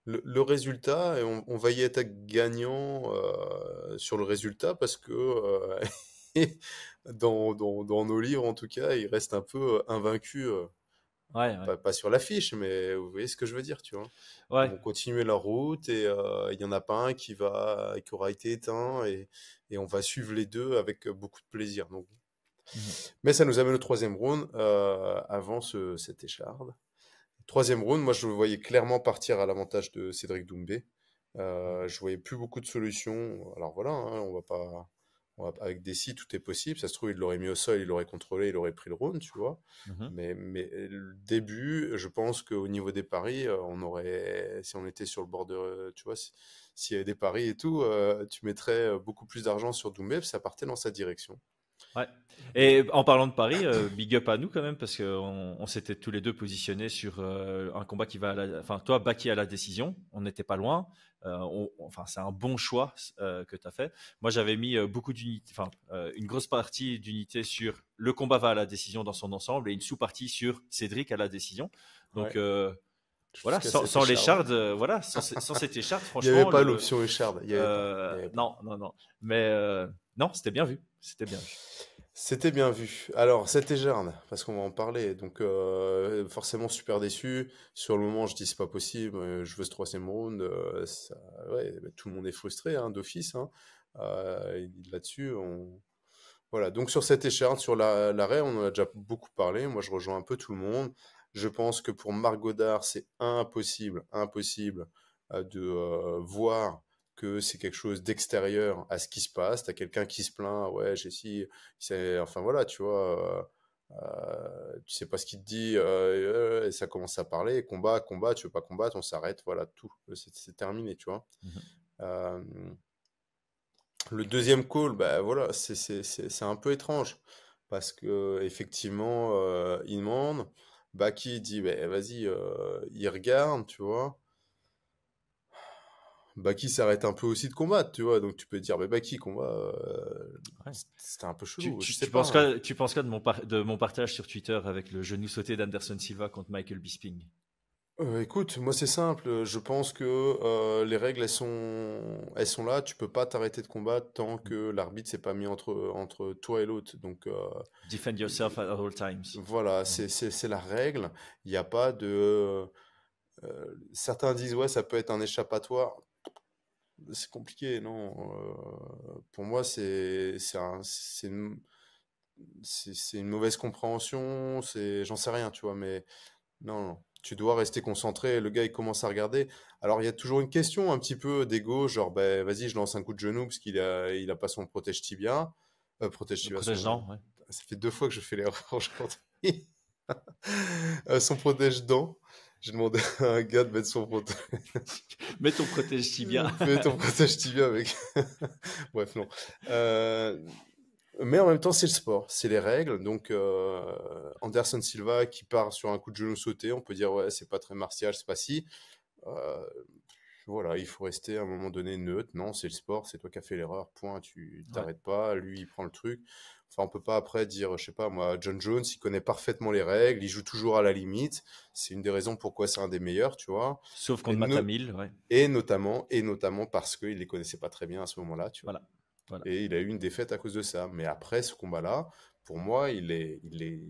le, résultat, on, va y être gagnant sur le résultat parce que. dans, dans, nos livres, en tout cas, il reste un peu invaincu pas, sur l'affiche, mais vous voyez ce que je veux dire, tu vois. Ils continuer leur route et euh, il y n'y en a pas un qui, va, qui aura été éteint et, on va suivre les deux avec beaucoup de plaisir. Donc. Mmh. Mais ça nous amène au troisième round euh, avant cette écharde. Troisième round, moi je voyais clairement partir à l'avantage de Cédric Doumbé. Euh, mmh. je voyais plus beaucoup de solutions. Alors voilà, on hein, on va pas avec Dessy, tout est possible. Ça se trouve, il l'aurait mis au sol, il l'aurait contrôlé, il aurait pris le round, tu vois. Mmh mais, euh, le début, je pense qu'au niveau des paris, euh, on aurait, si on était sur le bord de, tu vois, s'il si y avait des paris et tout, euh, tu mettrais beaucoup plus d'argent sur Doumbé, ça partait dans sa direction. Ouais. Et en parlant de Paris, euh, big up à nous quand même, parce qu'on on, s'était tous les deux positionnés sur euh, un combat qui va à la. Enfin, toi, Baki à la décision, on n'était pas loin. Euh, enfin, c'est un bon choix que tu as fait. Moi, j'avais mis beaucoup d'unités, enfin, une grosse partie d'unité sur le combat va à la décision dans son ensemble et une sous-partie sur Cédric à la décision. Donc, Voilà, sans, les voilà, sans, cette écharde, franchement. Il n'y avait pas l'option écharde. non, non, non. Mais non, c'était bien vu. C'était bien vu. C'était bien vu. Alors, cette écharne, parce qu'on va en parler. Donc, euh, forcément, super déçu. Sur le moment, je dis c'est pas possible, euh, je veux ce troisième round. Euh, bah, tout le monde est frustré hein, d'office. Hein. Là-dessus, on... voilà. Donc, sur cette écharpe, sur l'arrêt, on en a déjà beaucoup parlé. Moi, je rejoins un peu tout le monde. Je pense que pour Marc c'est impossible, impossible de voir que c'est quelque chose d'extérieur à ce qui se passe. T'as quelqu'un qui se plaint, ouais, j'ai si, enfin voilà, tu vois, euh, euh, tu sais pas ce qu'il te dit, euh, euh, et ça commence à parler, combat, combat, tu veux pas combattre, on s'arrête, voilà, tout, c'est terminé, tu vois. Mmh le deuxième call, bah voilà, c'est un peu étrange parce que effectivement, il demande, Baki dit, bah, vas-y, il regarde, tu vois. Baki s'arrête un peu aussi de combattre, tu vois. Donc tu peux dire, mais Baki, combat, euh, c'était un peu chaud hein. Tu, penses tu penses quoi de mon, de mon partage sur Twitter avec le genou sauté d'Anderson Silva contre Michael Bisping euh, Écoute, moi c'est simple. Je pense que euh, les règles, elles sont, elles sont là. Tu peux pas t'arrêter de combattre tant que l'arbitre s'est pas mis entre, entre toi et l'autre. Donc Defend yourself at all times. Voilà, c'est la règle. Il n'y a pas de. certains disent, ouais, ça peut être un échappatoire c'est compliqué, non. Euh, pour moi, c'est c'est une, mauvaise compréhension. C'est j'en sais rien, tu vois. Mais non, tu dois rester concentré. Le gars, il commence à regarder. Alors, il y a toujours une question un petit peu d'ego, genre, ben, vas-y, je lance un coup de genou parce qu'il a il a pas son protège tibia, euh, protège tibia. Ça fait deux fois que je fais l'erreur. Je euh, compte. son protège dent. J'ai demandé à un gars de mettre son protège. Mets ton protège tibia. Mets ton protège tibia, mec. Bref, non. Euh, mais en même temps, c'est le sport, c'est les règles. Donc, euh, Anderson Silva qui part sur un coup de genou sauté, on peut dire, ouais, c'est pas très martial, c'est pas si. Euh, voilà, il faut rester à un moment donné neutre. Non, c'est le sport, c'est toi qui as fait l'erreur, point, tu t'arrêtes pas. Lui, il prend le truc. Enfin, on peut pas après dire, je sais pas moi, John Jones, il connaît parfaitement les règles, il joue toujours à la limite. C'est une des raisons pourquoi c'est un des meilleurs, tu vois. Sauf contre Matamil, ouais. Et notamment, et notamment parce qu'il les connaissait pas très bien à ce moment-là, tu vois. Voilà. Et il a eu une défaite à cause de ça. Mais après ce combat-là, pour moi, il, est, il, est,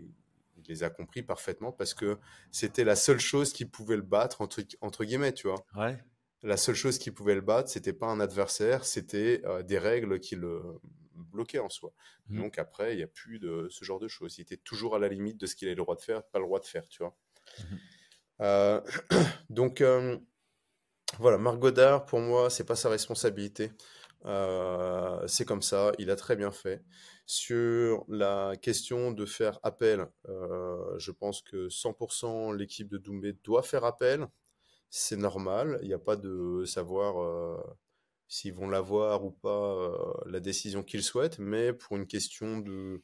les a compris parfaitement parce que c'était la seule chose qui pouvait le battre, entre, entre guillemets, tu vois. Ouais. La seule chose qui pouvait le battre, c'était pas un adversaire, c'était euh, des règles qui le, bloqué en soi. Mmh. Donc après, il n'y a plus de ce genre de choses. Il était toujours à la limite de ce qu'il a le droit de faire, pas le droit de faire, tu vois. Mmh. Euh, donc euh, voilà, Marc Godard, pour moi, c'est pas sa responsabilité. Euh, c'est comme ça, il a très bien fait. Sur la question de faire appel, je pense que 100% l'équipe de Doumbé doit faire appel. C'est normal, il n'y a pas de savoir s'ils vont l'avoir ou pas euh, la décision qu'ils souhaitent, mais pour une question de,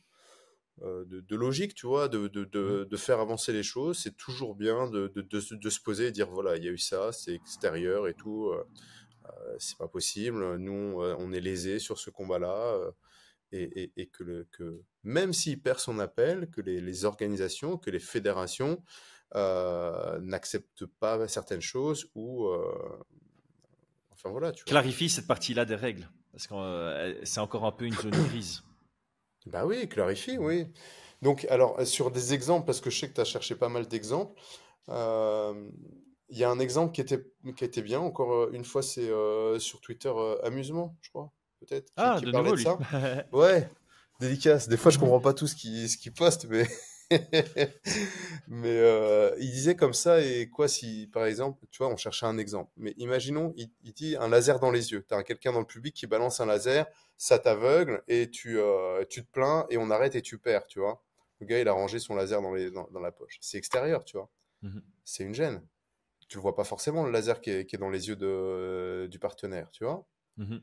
euh, de, logique, tu vois, de, de, mmh. de faire avancer les choses, c'est toujours bien de, se poser et dire voilà, il y a eu ça, c'est extérieur et tout, euh, c'est pas possible, nous on est lésés sur ce combat-là. Et, et, que, le, que même s'il perd son appel, que les, organisations, que les fédérations n'acceptent pas certaines choses ou Clarifie cette partie-là des règles, parce que euh, c'est encore un peu une zone grise. Bah oui, clarifie, oui. Donc, alors, sur des exemples, parce que je sais que tu as cherché pas mal d'exemples, il euh, y a un exemple qui était, qui était bien, encore euh, une fois, c'est sur Twitter Amusement, je crois, peut-être. Ah, de nouveau, Ça. ouais, dédicace. Des fois, je comprends pas tout ce qu'il ce qui poste, mais mais euh, il disait comme ça, et quoi si, par exemple, tu vois, on cherchait un exemple, mais imaginons, il, dit un laser dans les yeux. Tu as quelqu'un dans le public qui balance un laser, ça t'aveugle, et tu, euh, tu te plains, et on arrête et tu perds, tu vois. Le gars, il a rangé son laser dans, dans, la poche. C'est extérieur, tu vois. Mmh C'est une gêne. Tu ne vois pas forcément, le laser qui est, dans les yeux de, du partenaire, tu vois. Mmh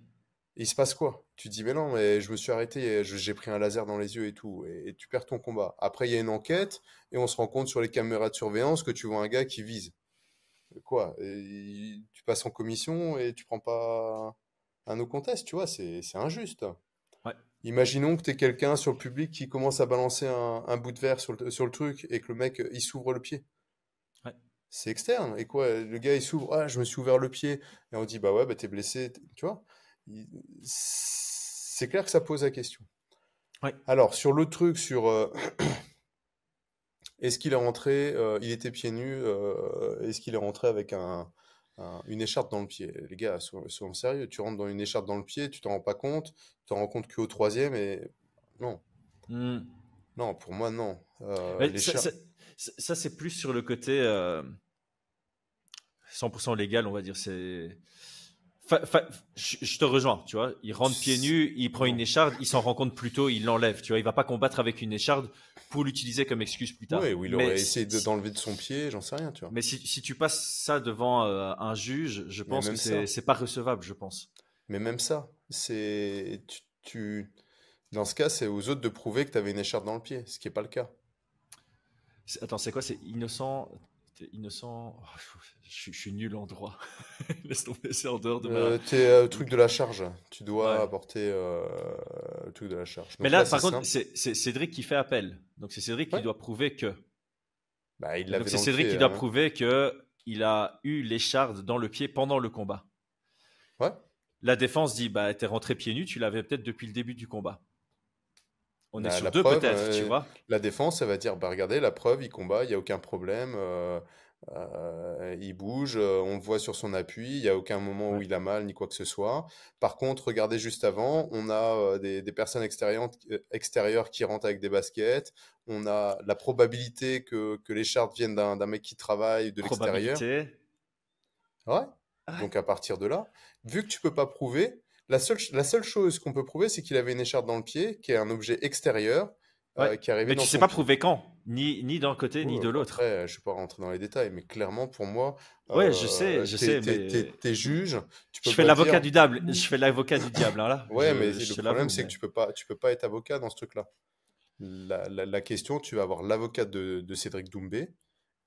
il se passe quoi Tu dis, mais non, mais je me suis arrêté, j'ai pris un laser dans les yeux et tout, et, tu perds ton combat. Après, il y a une enquête, et on se rend compte sur les caméras de surveillance que tu vois un gars qui vise. Quoi Tu passes en commission et tu prends pas un au contest, tu vois, c'est injuste. Imaginons que tu es quelqu'un sur le public qui commence à balancer un, bout de verre sur le, truc et que le mec, il s'ouvre le pied. C'est externe. Et quoi Le gars, il s'ouvre, ah, je me suis ouvert le pied. Et on dit, bah ouais, bah t'es blessé, tu vois c'est clair que ça pose la question. Alors, sur le truc, sur euh, est-ce qu'il est rentré, euh, il était pieds nus, euh, est-ce qu'il est rentré avec un, une écharpe dans le pied Les gars, soyons, sérieux, tu rentres dans une écharpe dans le pied, tu t'en rends pas compte, tu t'en rends compte qu'au troisième, et non. Hmm. Non, pour moi, non. ça c'est plus sur le côté 100% légal, on va dire. C'est je te rejoins, tu vois. Il rentre pieds nus, il prend une écharde, il s'en rend compte plus tôt, il l'enlève, tu vois. Il va pas combattre avec une écharde pour l'utiliser comme excuse plus tard. Oui, oui, il aurait essayé d'enlever de, son pied, j'en sais rien, tu vois. Mais si, tu passes ça devant euh, un juge, je pense que c'est pas recevable, je pense. Mais même ça, c'est. Tu, Dans ce cas, c'est aux autres de prouver que tu avais une écharde dans le pied, ce qui n'est pas le cas. Attends, c'est quoi C'est innocent. Innocent. Oh, je, suis nul en droit. Laisse tomber, c'est en dehors de ma... Euh, t'es le euh, truc de la charge. Tu dois apporter euh, le truc de la charge. Mais là, par contre, c'est Cédric qui fait appel. Donc c'est Cédric qui doit prouver que. Bah, il Donc c'est Cédric qui doit hein. prouver que il a eu l'écharde dans le pied pendant le combat. Ouais. La défense dit bah t'es rentré pieds nus, tu l'avais peut-être depuis le début du combat. On est bah, sur deux peut-être, tu vois. La défense, elle va dire bah regardez, la preuve, il combat, il n'y a aucun problème. Euh, il bouge, euh, on le voit sur son appui, il n'y a aucun moment où il a mal ni quoi que ce soit. Par contre, regardez juste avant, on a euh, des, personnes extérieures, qui rentrent avec des baskets, on a la probabilité que, l'écharpe vienne viennent d'un mec qui travaille de l'extérieur. Ouais. Ah Donc à partir de là, vu que tu peux pas prouver, la seule, chose qu'on peut prouver, c'est qu'il avait une écharpe dans le pied, qui est un objet extérieur, euh, qui Mais dans tu sais pas prouver quand ni, d'un côté, ni de l'autre. Je ne vais pas rentrer dans les détails, mais clairement, pour moi. Ouais, je euh, sais, je sais. mais... T'es es, juge. Tu peux je, fais l'avocat du diable. Je fais l'avocat du diable, là. Ouais, mais le problème, c'est que tu ne peux, pas, tu peux pas être avocat dans ce truc-là. La, question, tu vas avoir l'avocat de, Cédric Doumbé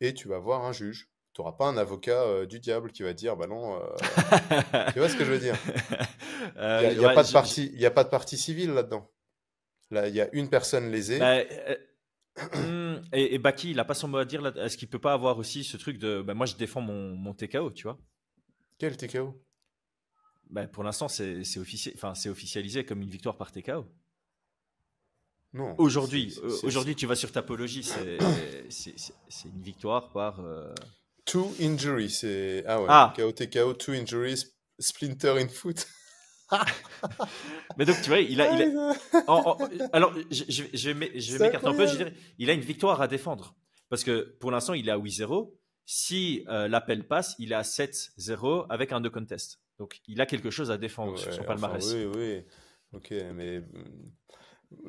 et tu vas avoir un juge. Tu n'auras pas un avocat euh, du diable qui va dire, bah non, euh, tu vois ce que je veux dire Il n'y a, a, pas de partie civile là-dedans. Là, il y a une personne lésée. Bah, Mm. et, Baki, il n'a pas son mot à dire Est-ce qu'il peut pas avoir aussi ce truc de bah, moi je défends mon, TKO, tu vois Quel TKO bah, Pour l'instant, c'est enfin, officialisé comme une victoire par TKO. Non. Aujourd'hui, euh, aujourd'hui tu vas sur Tapologie, c'est une victoire par. Euh, two injuries, Ah ouais, ah. TKO, two injuries, splinter in foot. mais donc, tu vois, il a. Il ah, alors, je, un peu. il a une victoire à défendre. Parce que pour l'instant, il est à 8-0. Si euh, l'appel passe, il est à 7-0 avec un de contest. Donc, il a quelque chose à défendre sur son palmarès. oui, oui. Ok, mais hmm.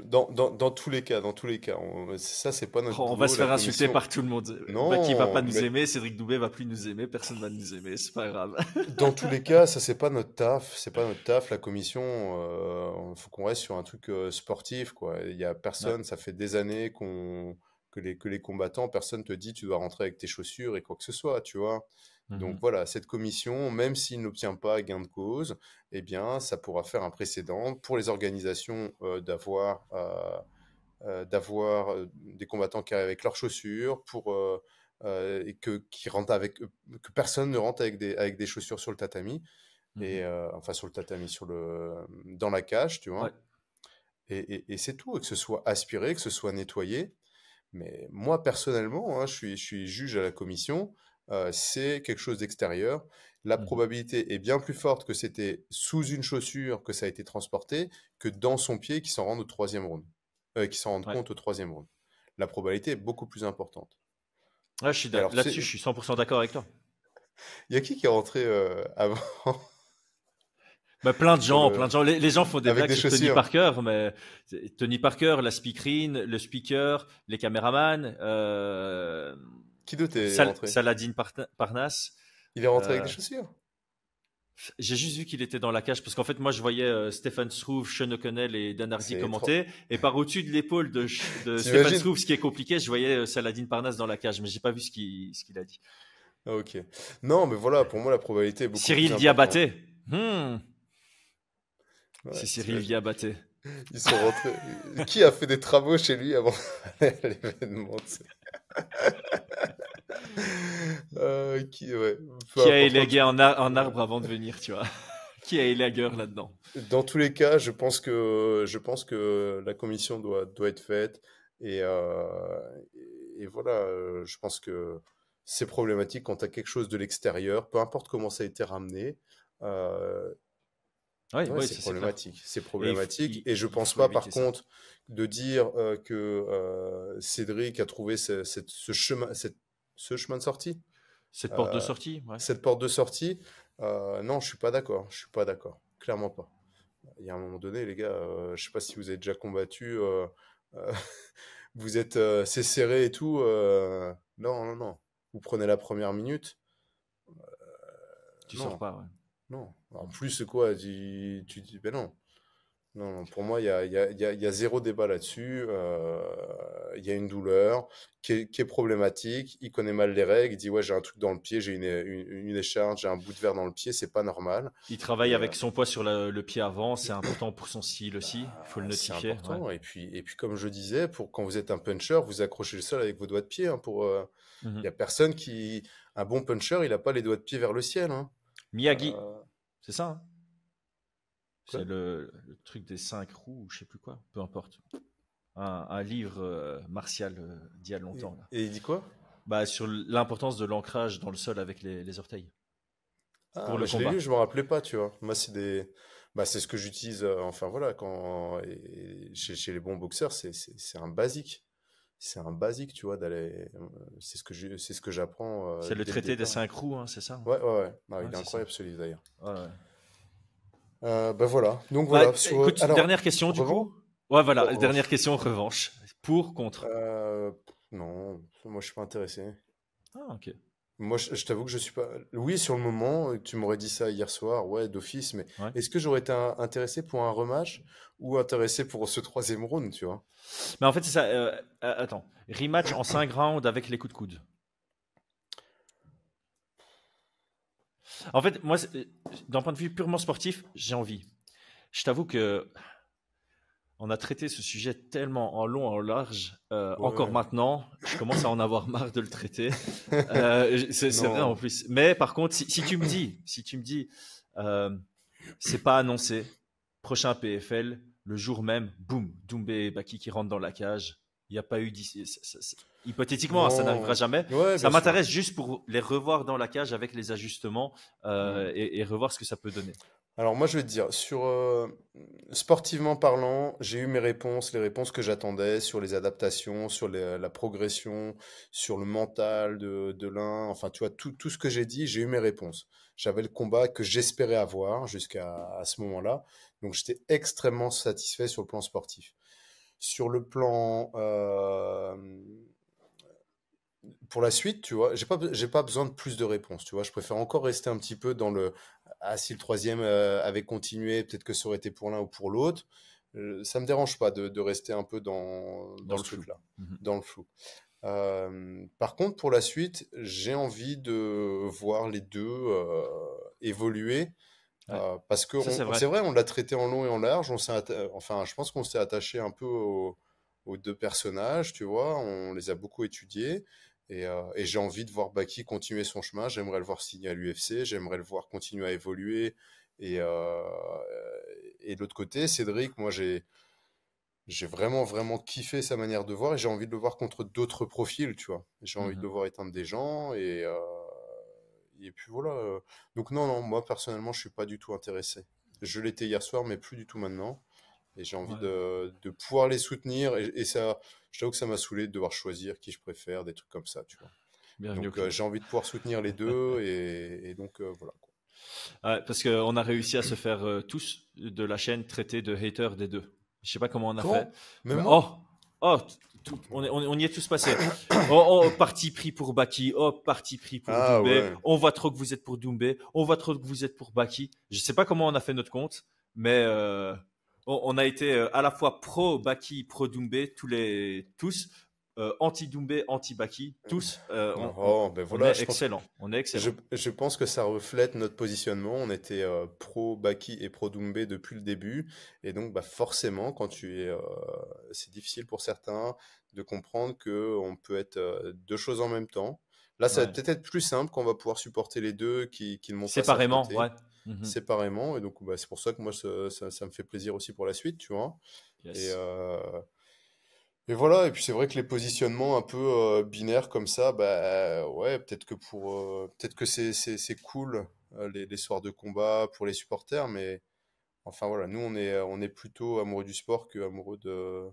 Dans, dans, dans, tous les cas, dans tous les cas, ça c'est pas notre. Oh, on va se faire insulter par tout le monde. Non. Bah, qui va pas nous aimer, Cédric Doumbé va plus nous aimer, personne va nous aimer, c'est pas grave. dans tous les cas, ça c'est pas notre taf, c'est pas notre taf. La commission, il euh, faut qu'on reste sur un truc euh, sportif quoi. Il y a personne, ça fait des années qu'on que les que les combattants, personne te dit tu dois rentrer avec tes chaussures et quoi que ce soit, tu vois. Donc mmh voilà, cette commission, même s'il n'obtient pas gain de cause, eh bien, ça pourra faire un précédent pour les organisations d'avoir des combattants qui arrivent avec leurs chaussures, et que qui avec que personne ne rentre avec des chaussures sur le tatami mmh et enfin sur le tatami dans la cage, tu vois. Et, c'est tout, que ce soit aspiré, que ce soit nettoyé. Mais moi, personnellement, hein, je, suis, juge à la commission. Euh, c'est quelque chose d'extérieur. La mmh probabilité est bien plus forte que c'était sous une chaussure que ça a été transporté que dans son pied qui s'en rende au troisième round, euh, qui s'en rende compte au troisième round. La probabilité est beaucoup plus importante. Là-dessus, je suis 100% d'accord avec toi. Il y a qui qui est rentré euh, avant bah, plein de gens, plein de gens. Les, gens font des blagues Tony Parker, mais Tony Parker, la speakerine, le speaker, les caméramans, euh, Saladin Parnasse. Il est rentré avec euh, des chaussures j'ai juste vu qu'il était dans la cage parce qu'en fait, moi, je voyais euh, Stéphane Struve, Sean O'Connell et Hardy commenter. Et par au-dessus de l'épaule de, de Stéphane Struve, ce qui est compliqué, je voyais euh, Saladin Parnasse dans la cage, mais j'ai pas vu ce qu'il a dit. Ah, ok. Non, mais voilà, pour moi, la probabilité beaucoup Cyril Diabaté. C'est hmm. Cyril Diabaté. Ils sont rentrés. qui a fait des travaux chez lui avant l'événement euh, qui, a élagué hein, un arbre avant de venir, tu vois Qui a élagueur là-dedans Dans tous les cas, je pense que, je pense que la commission doit, doit être faite. Et, euh, voilà, euh, je pense que c'est problématique quand tu as quelque chose de l'extérieur, peu importe comment ça a été ramené. Ouais, c'est problématique. C'est problématique. Et, je ne pense pas, par contre, de dire euh, que euh, Cédric a trouvé ce, chemin, ce chemin de sortie. Cette porte de euh, sortie. Cette porte de sortie. non, je suis pas d'accord. Je suis pas d'accord. Clairement pas. Il y a un moment donné, les gars, je ne sais pas si vous avez déjà combattu. vous êtes, c'est serré et tout. non, non, non. Vous prenez la première minute. tu ne sors pas. Ouais. Non. En plus, c'est quoi tu, dis, ben non. Non, pour moi, il y a, zéro débat là-dessus. Euh, il y a une douleur qui est, problématique. Il connaît mal les règles. Il dit Ouais, j'ai un truc dans le pied, j'ai une, une, j'ai un bout de verre dans le pied, c'est pas normal. Il travaille euh, avec son poids sur le pied avant, c'est important pour son style aussi. Il faut le ah, notifier. Et, puis, et puis, comme je disais, pour, quand vous êtes un puncher, vous accrochez le sol avec vos doigts de pied. Hein, pour, euh, mhm. Il a personne qui. Un bon puncher, il n'a pas les doigts de pied vers le ciel. Hein. Miyagi. C'est ça. Hein. c'est le, truc des cinq roues, je sais plus quoi, peu importe. Un, livre euh, martial euh, d'il y a longtemps. Et il dit quoi bah, Sur l'importance de l'ancrage dans le sol avec les, orteils. Ah, pour le je combat. Lu, je me rappelais pas, tu vois. c'est des... Bah, c'est ce que j'utilise. Euh, enfin, voilà, quand chez, chez, les bons boxeurs, c'est un basique c'est un basique, tu vois, d'aller. Euh, c'est ce que je... ce que j'apprends. Euh, c'est le traité des cinq roues, hein, c'est ça hein? Ouais, ouais, ouais. Ah, il est, incroyable d'ailleurs. ben voilà. Donc bah, voilà. écoute, dernière question du coup. Ouais, voilà. Dernière question en revanche. Pour contre. non, moi je suis pas intéressé. Ah ok. Moi, je, t'avoue que je suis pas. Oui, sur le moment, tu m'aurais dit ça hier soir, ouais, d'office, mais est-ce que j'aurais été intéressé pour un rematch ou intéressé pour ce troisième round, tu vois Mais en fait, c'est ça. Euh, euh, attends, rematch en 5 rounds avec les coups de coude. En fait, moi, d'un point de vue purement sportif, j'ai envie. Je t'avoue que on a traité ce sujet tellement en long, et en large. Euh, encore maintenant, je commence à en avoir marre de le traiter. Euh, c'est vrai en plus. Mais par contre, si, tu me dis, si tu me dis, euh, c'est pas annoncé, prochain PFL, le jour même, boum, Doumbé et Baki qui rentrent dans la cage. Il n'y a pas eu. d'ici Hypothétiquement, hein, ça n'arrivera jamais. ça m'intéresse juste pour les revoir dans la cage avec les ajustements et revoir ce que ça peut donner. Alors moi je vais te dire, sur euh, sportivement parlant, j'ai eu mes réponses, les réponses que j'attendais sur les adaptations, sur la progression, sur le mental de, l'un, enfin tu vois, tout, tout ce que j'ai dit, j'ai eu mes réponses. J'avais le combat que j'espérais avoir jusqu'à ce moment-là, donc j'étais extrêmement satisfait sur le plan sportif. Sur le plan euh, pour la suite, tu vois, j'ai pas, pas besoin de plus de réponses, tu vois. Je préfère encore rester un petit peu dans le ah, si le troisième euh, avait continué, peut-être que ça aurait été pour l'un ou pour l'autre. Euh, ça ne me dérange pas de, rester un peu dans, là mhm. dans le flou. Euh, par contre, pour la suite, j'ai envie de voir les deux évoluer. parce que c'est vrai. on l'a traité en long et en large. On enfin, je pense qu'on s'est attaché un peu aux, deux personnages, tu vois. On les a beaucoup étudiés. Euh, et, j'ai envie de voir Baki continuer son chemin. J'aimerais le voir signer à l'UFC. J'aimerais le voir continuer à évoluer. Et, euh, euh, de l'autre côté, Cédric, moi, j'ai, vraiment, vraiment kiffé sa manière de voir. Et j'ai envie de le voir contre d'autres profils, tu vois. J'ai envie de mhm. le voir éteindre des gens. Et, puis voilà. Donc, non, non, moi, personnellement, je suis pas du tout intéressé. Je l'étais hier soir, mais plus du tout maintenant. Et j'ai envie de, pouvoir les soutenir. Et, ça, je t'avoue que ça m'a saoulé de devoir choisir qui je préfère, des trucs comme ça, tu vois. donc euh, j'ai envie de pouvoir soutenir les deux et, donc euh, voilà. Quoi. Ouais, parce qu'on a réussi à se faire euh, tous de la chaîne traiter de hater des deux. Je sais pas comment on a fait. oh, oh on, est, on, y est tous passés. Oh, oh, parti pris pour Baki. Oh, parti pris pour ah Doumbé. On voit trop que vous êtes pour Doumbé. On voit trop que vous êtes pour Baki. Je sais pas comment on a fait notre compte, mais on, a été euh, à la fois pro Baki, pro Doumbé, tous les tous. Euh, anti-Doumbé, anti-Baki, tous. Euh, oh, ben on, voilà, est excellent. on est excellent. Je, pense que ça reflète notre positionnement. On était pro-Baki et pro-Doumbé depuis le début. Et donc, bah, forcément, quand tu es. c'est difficile pour certains de comprendre que on peut être deux choses en même temps. Là, ça va peut-être être plus simple qu'on va pouvoir supporter les deux qui, ne le pas Séparément, ouais. Mmh séparément. Et donc, bah, c'est pour ça que moi, ça, me fait plaisir aussi pour la suite, tu vois. Et, euh, et, voilà. Et puis, c'est vrai que les positionnements un peu euh, binaires comme ça, bah ouais, peut-être que pour, euh, peut-être que c'est, cool les, soirs de combat pour les supporters, mais enfin voilà, nous, on est, on est plutôt amoureux du sport que amoureux de,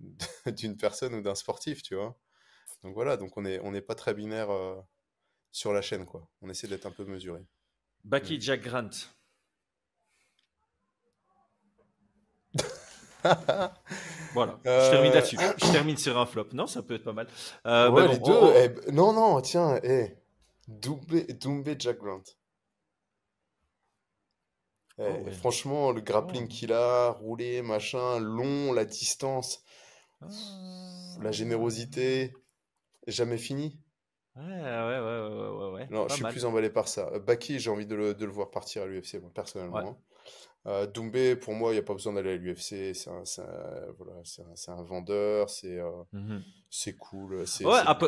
d'une personne ou d'un sportif, tu vois. Donc voilà, donc on n'est on est pas très binaire sur la chaîne, quoi. On essaie d'être un peu mesuré. Bucky Jack Grant. voilà, je euh, termine là-dessus. Je termine sur un flop. Non, ça peut être pas mal. Euh, ben les deux. Oh, oh. Eh, non, non, tiens, eh. Doumbé Jack Grant. Eh, oh, franchement, le grappling qu'il a, roulé, machin, long, la distance, ah. la générosité, jamais fini. Ouais, ouais, ouais, ouais, ouais, Non, je suis plus emballé par ça. Euh, Baki, j'ai envie de le, de le, voir partir à l'UFC, moi, personnellement. Euh, Doumbé, pour moi, il n'y a pas besoin d'aller à l'UFC. C'est un, vendeur, c'est euh, mhm. cool. Ouais,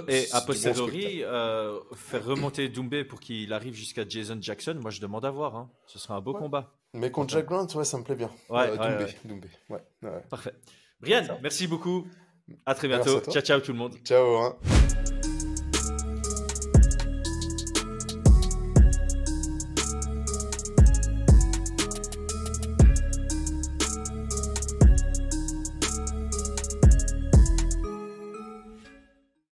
et à posteriori, bon euh, faire remonter Doumbé pour qu'il arrive jusqu'à Jason Jackson, moi, je demande à voir. Hein. Ce sera un beau combat. Mais contre Jack Grant, ouais, ça me plaît bien. Ouais, Doumbé, ouais Parfait. Brian, merci beaucoup. À très bientôt. ciao, ciao tout le monde. Ciao. Hein.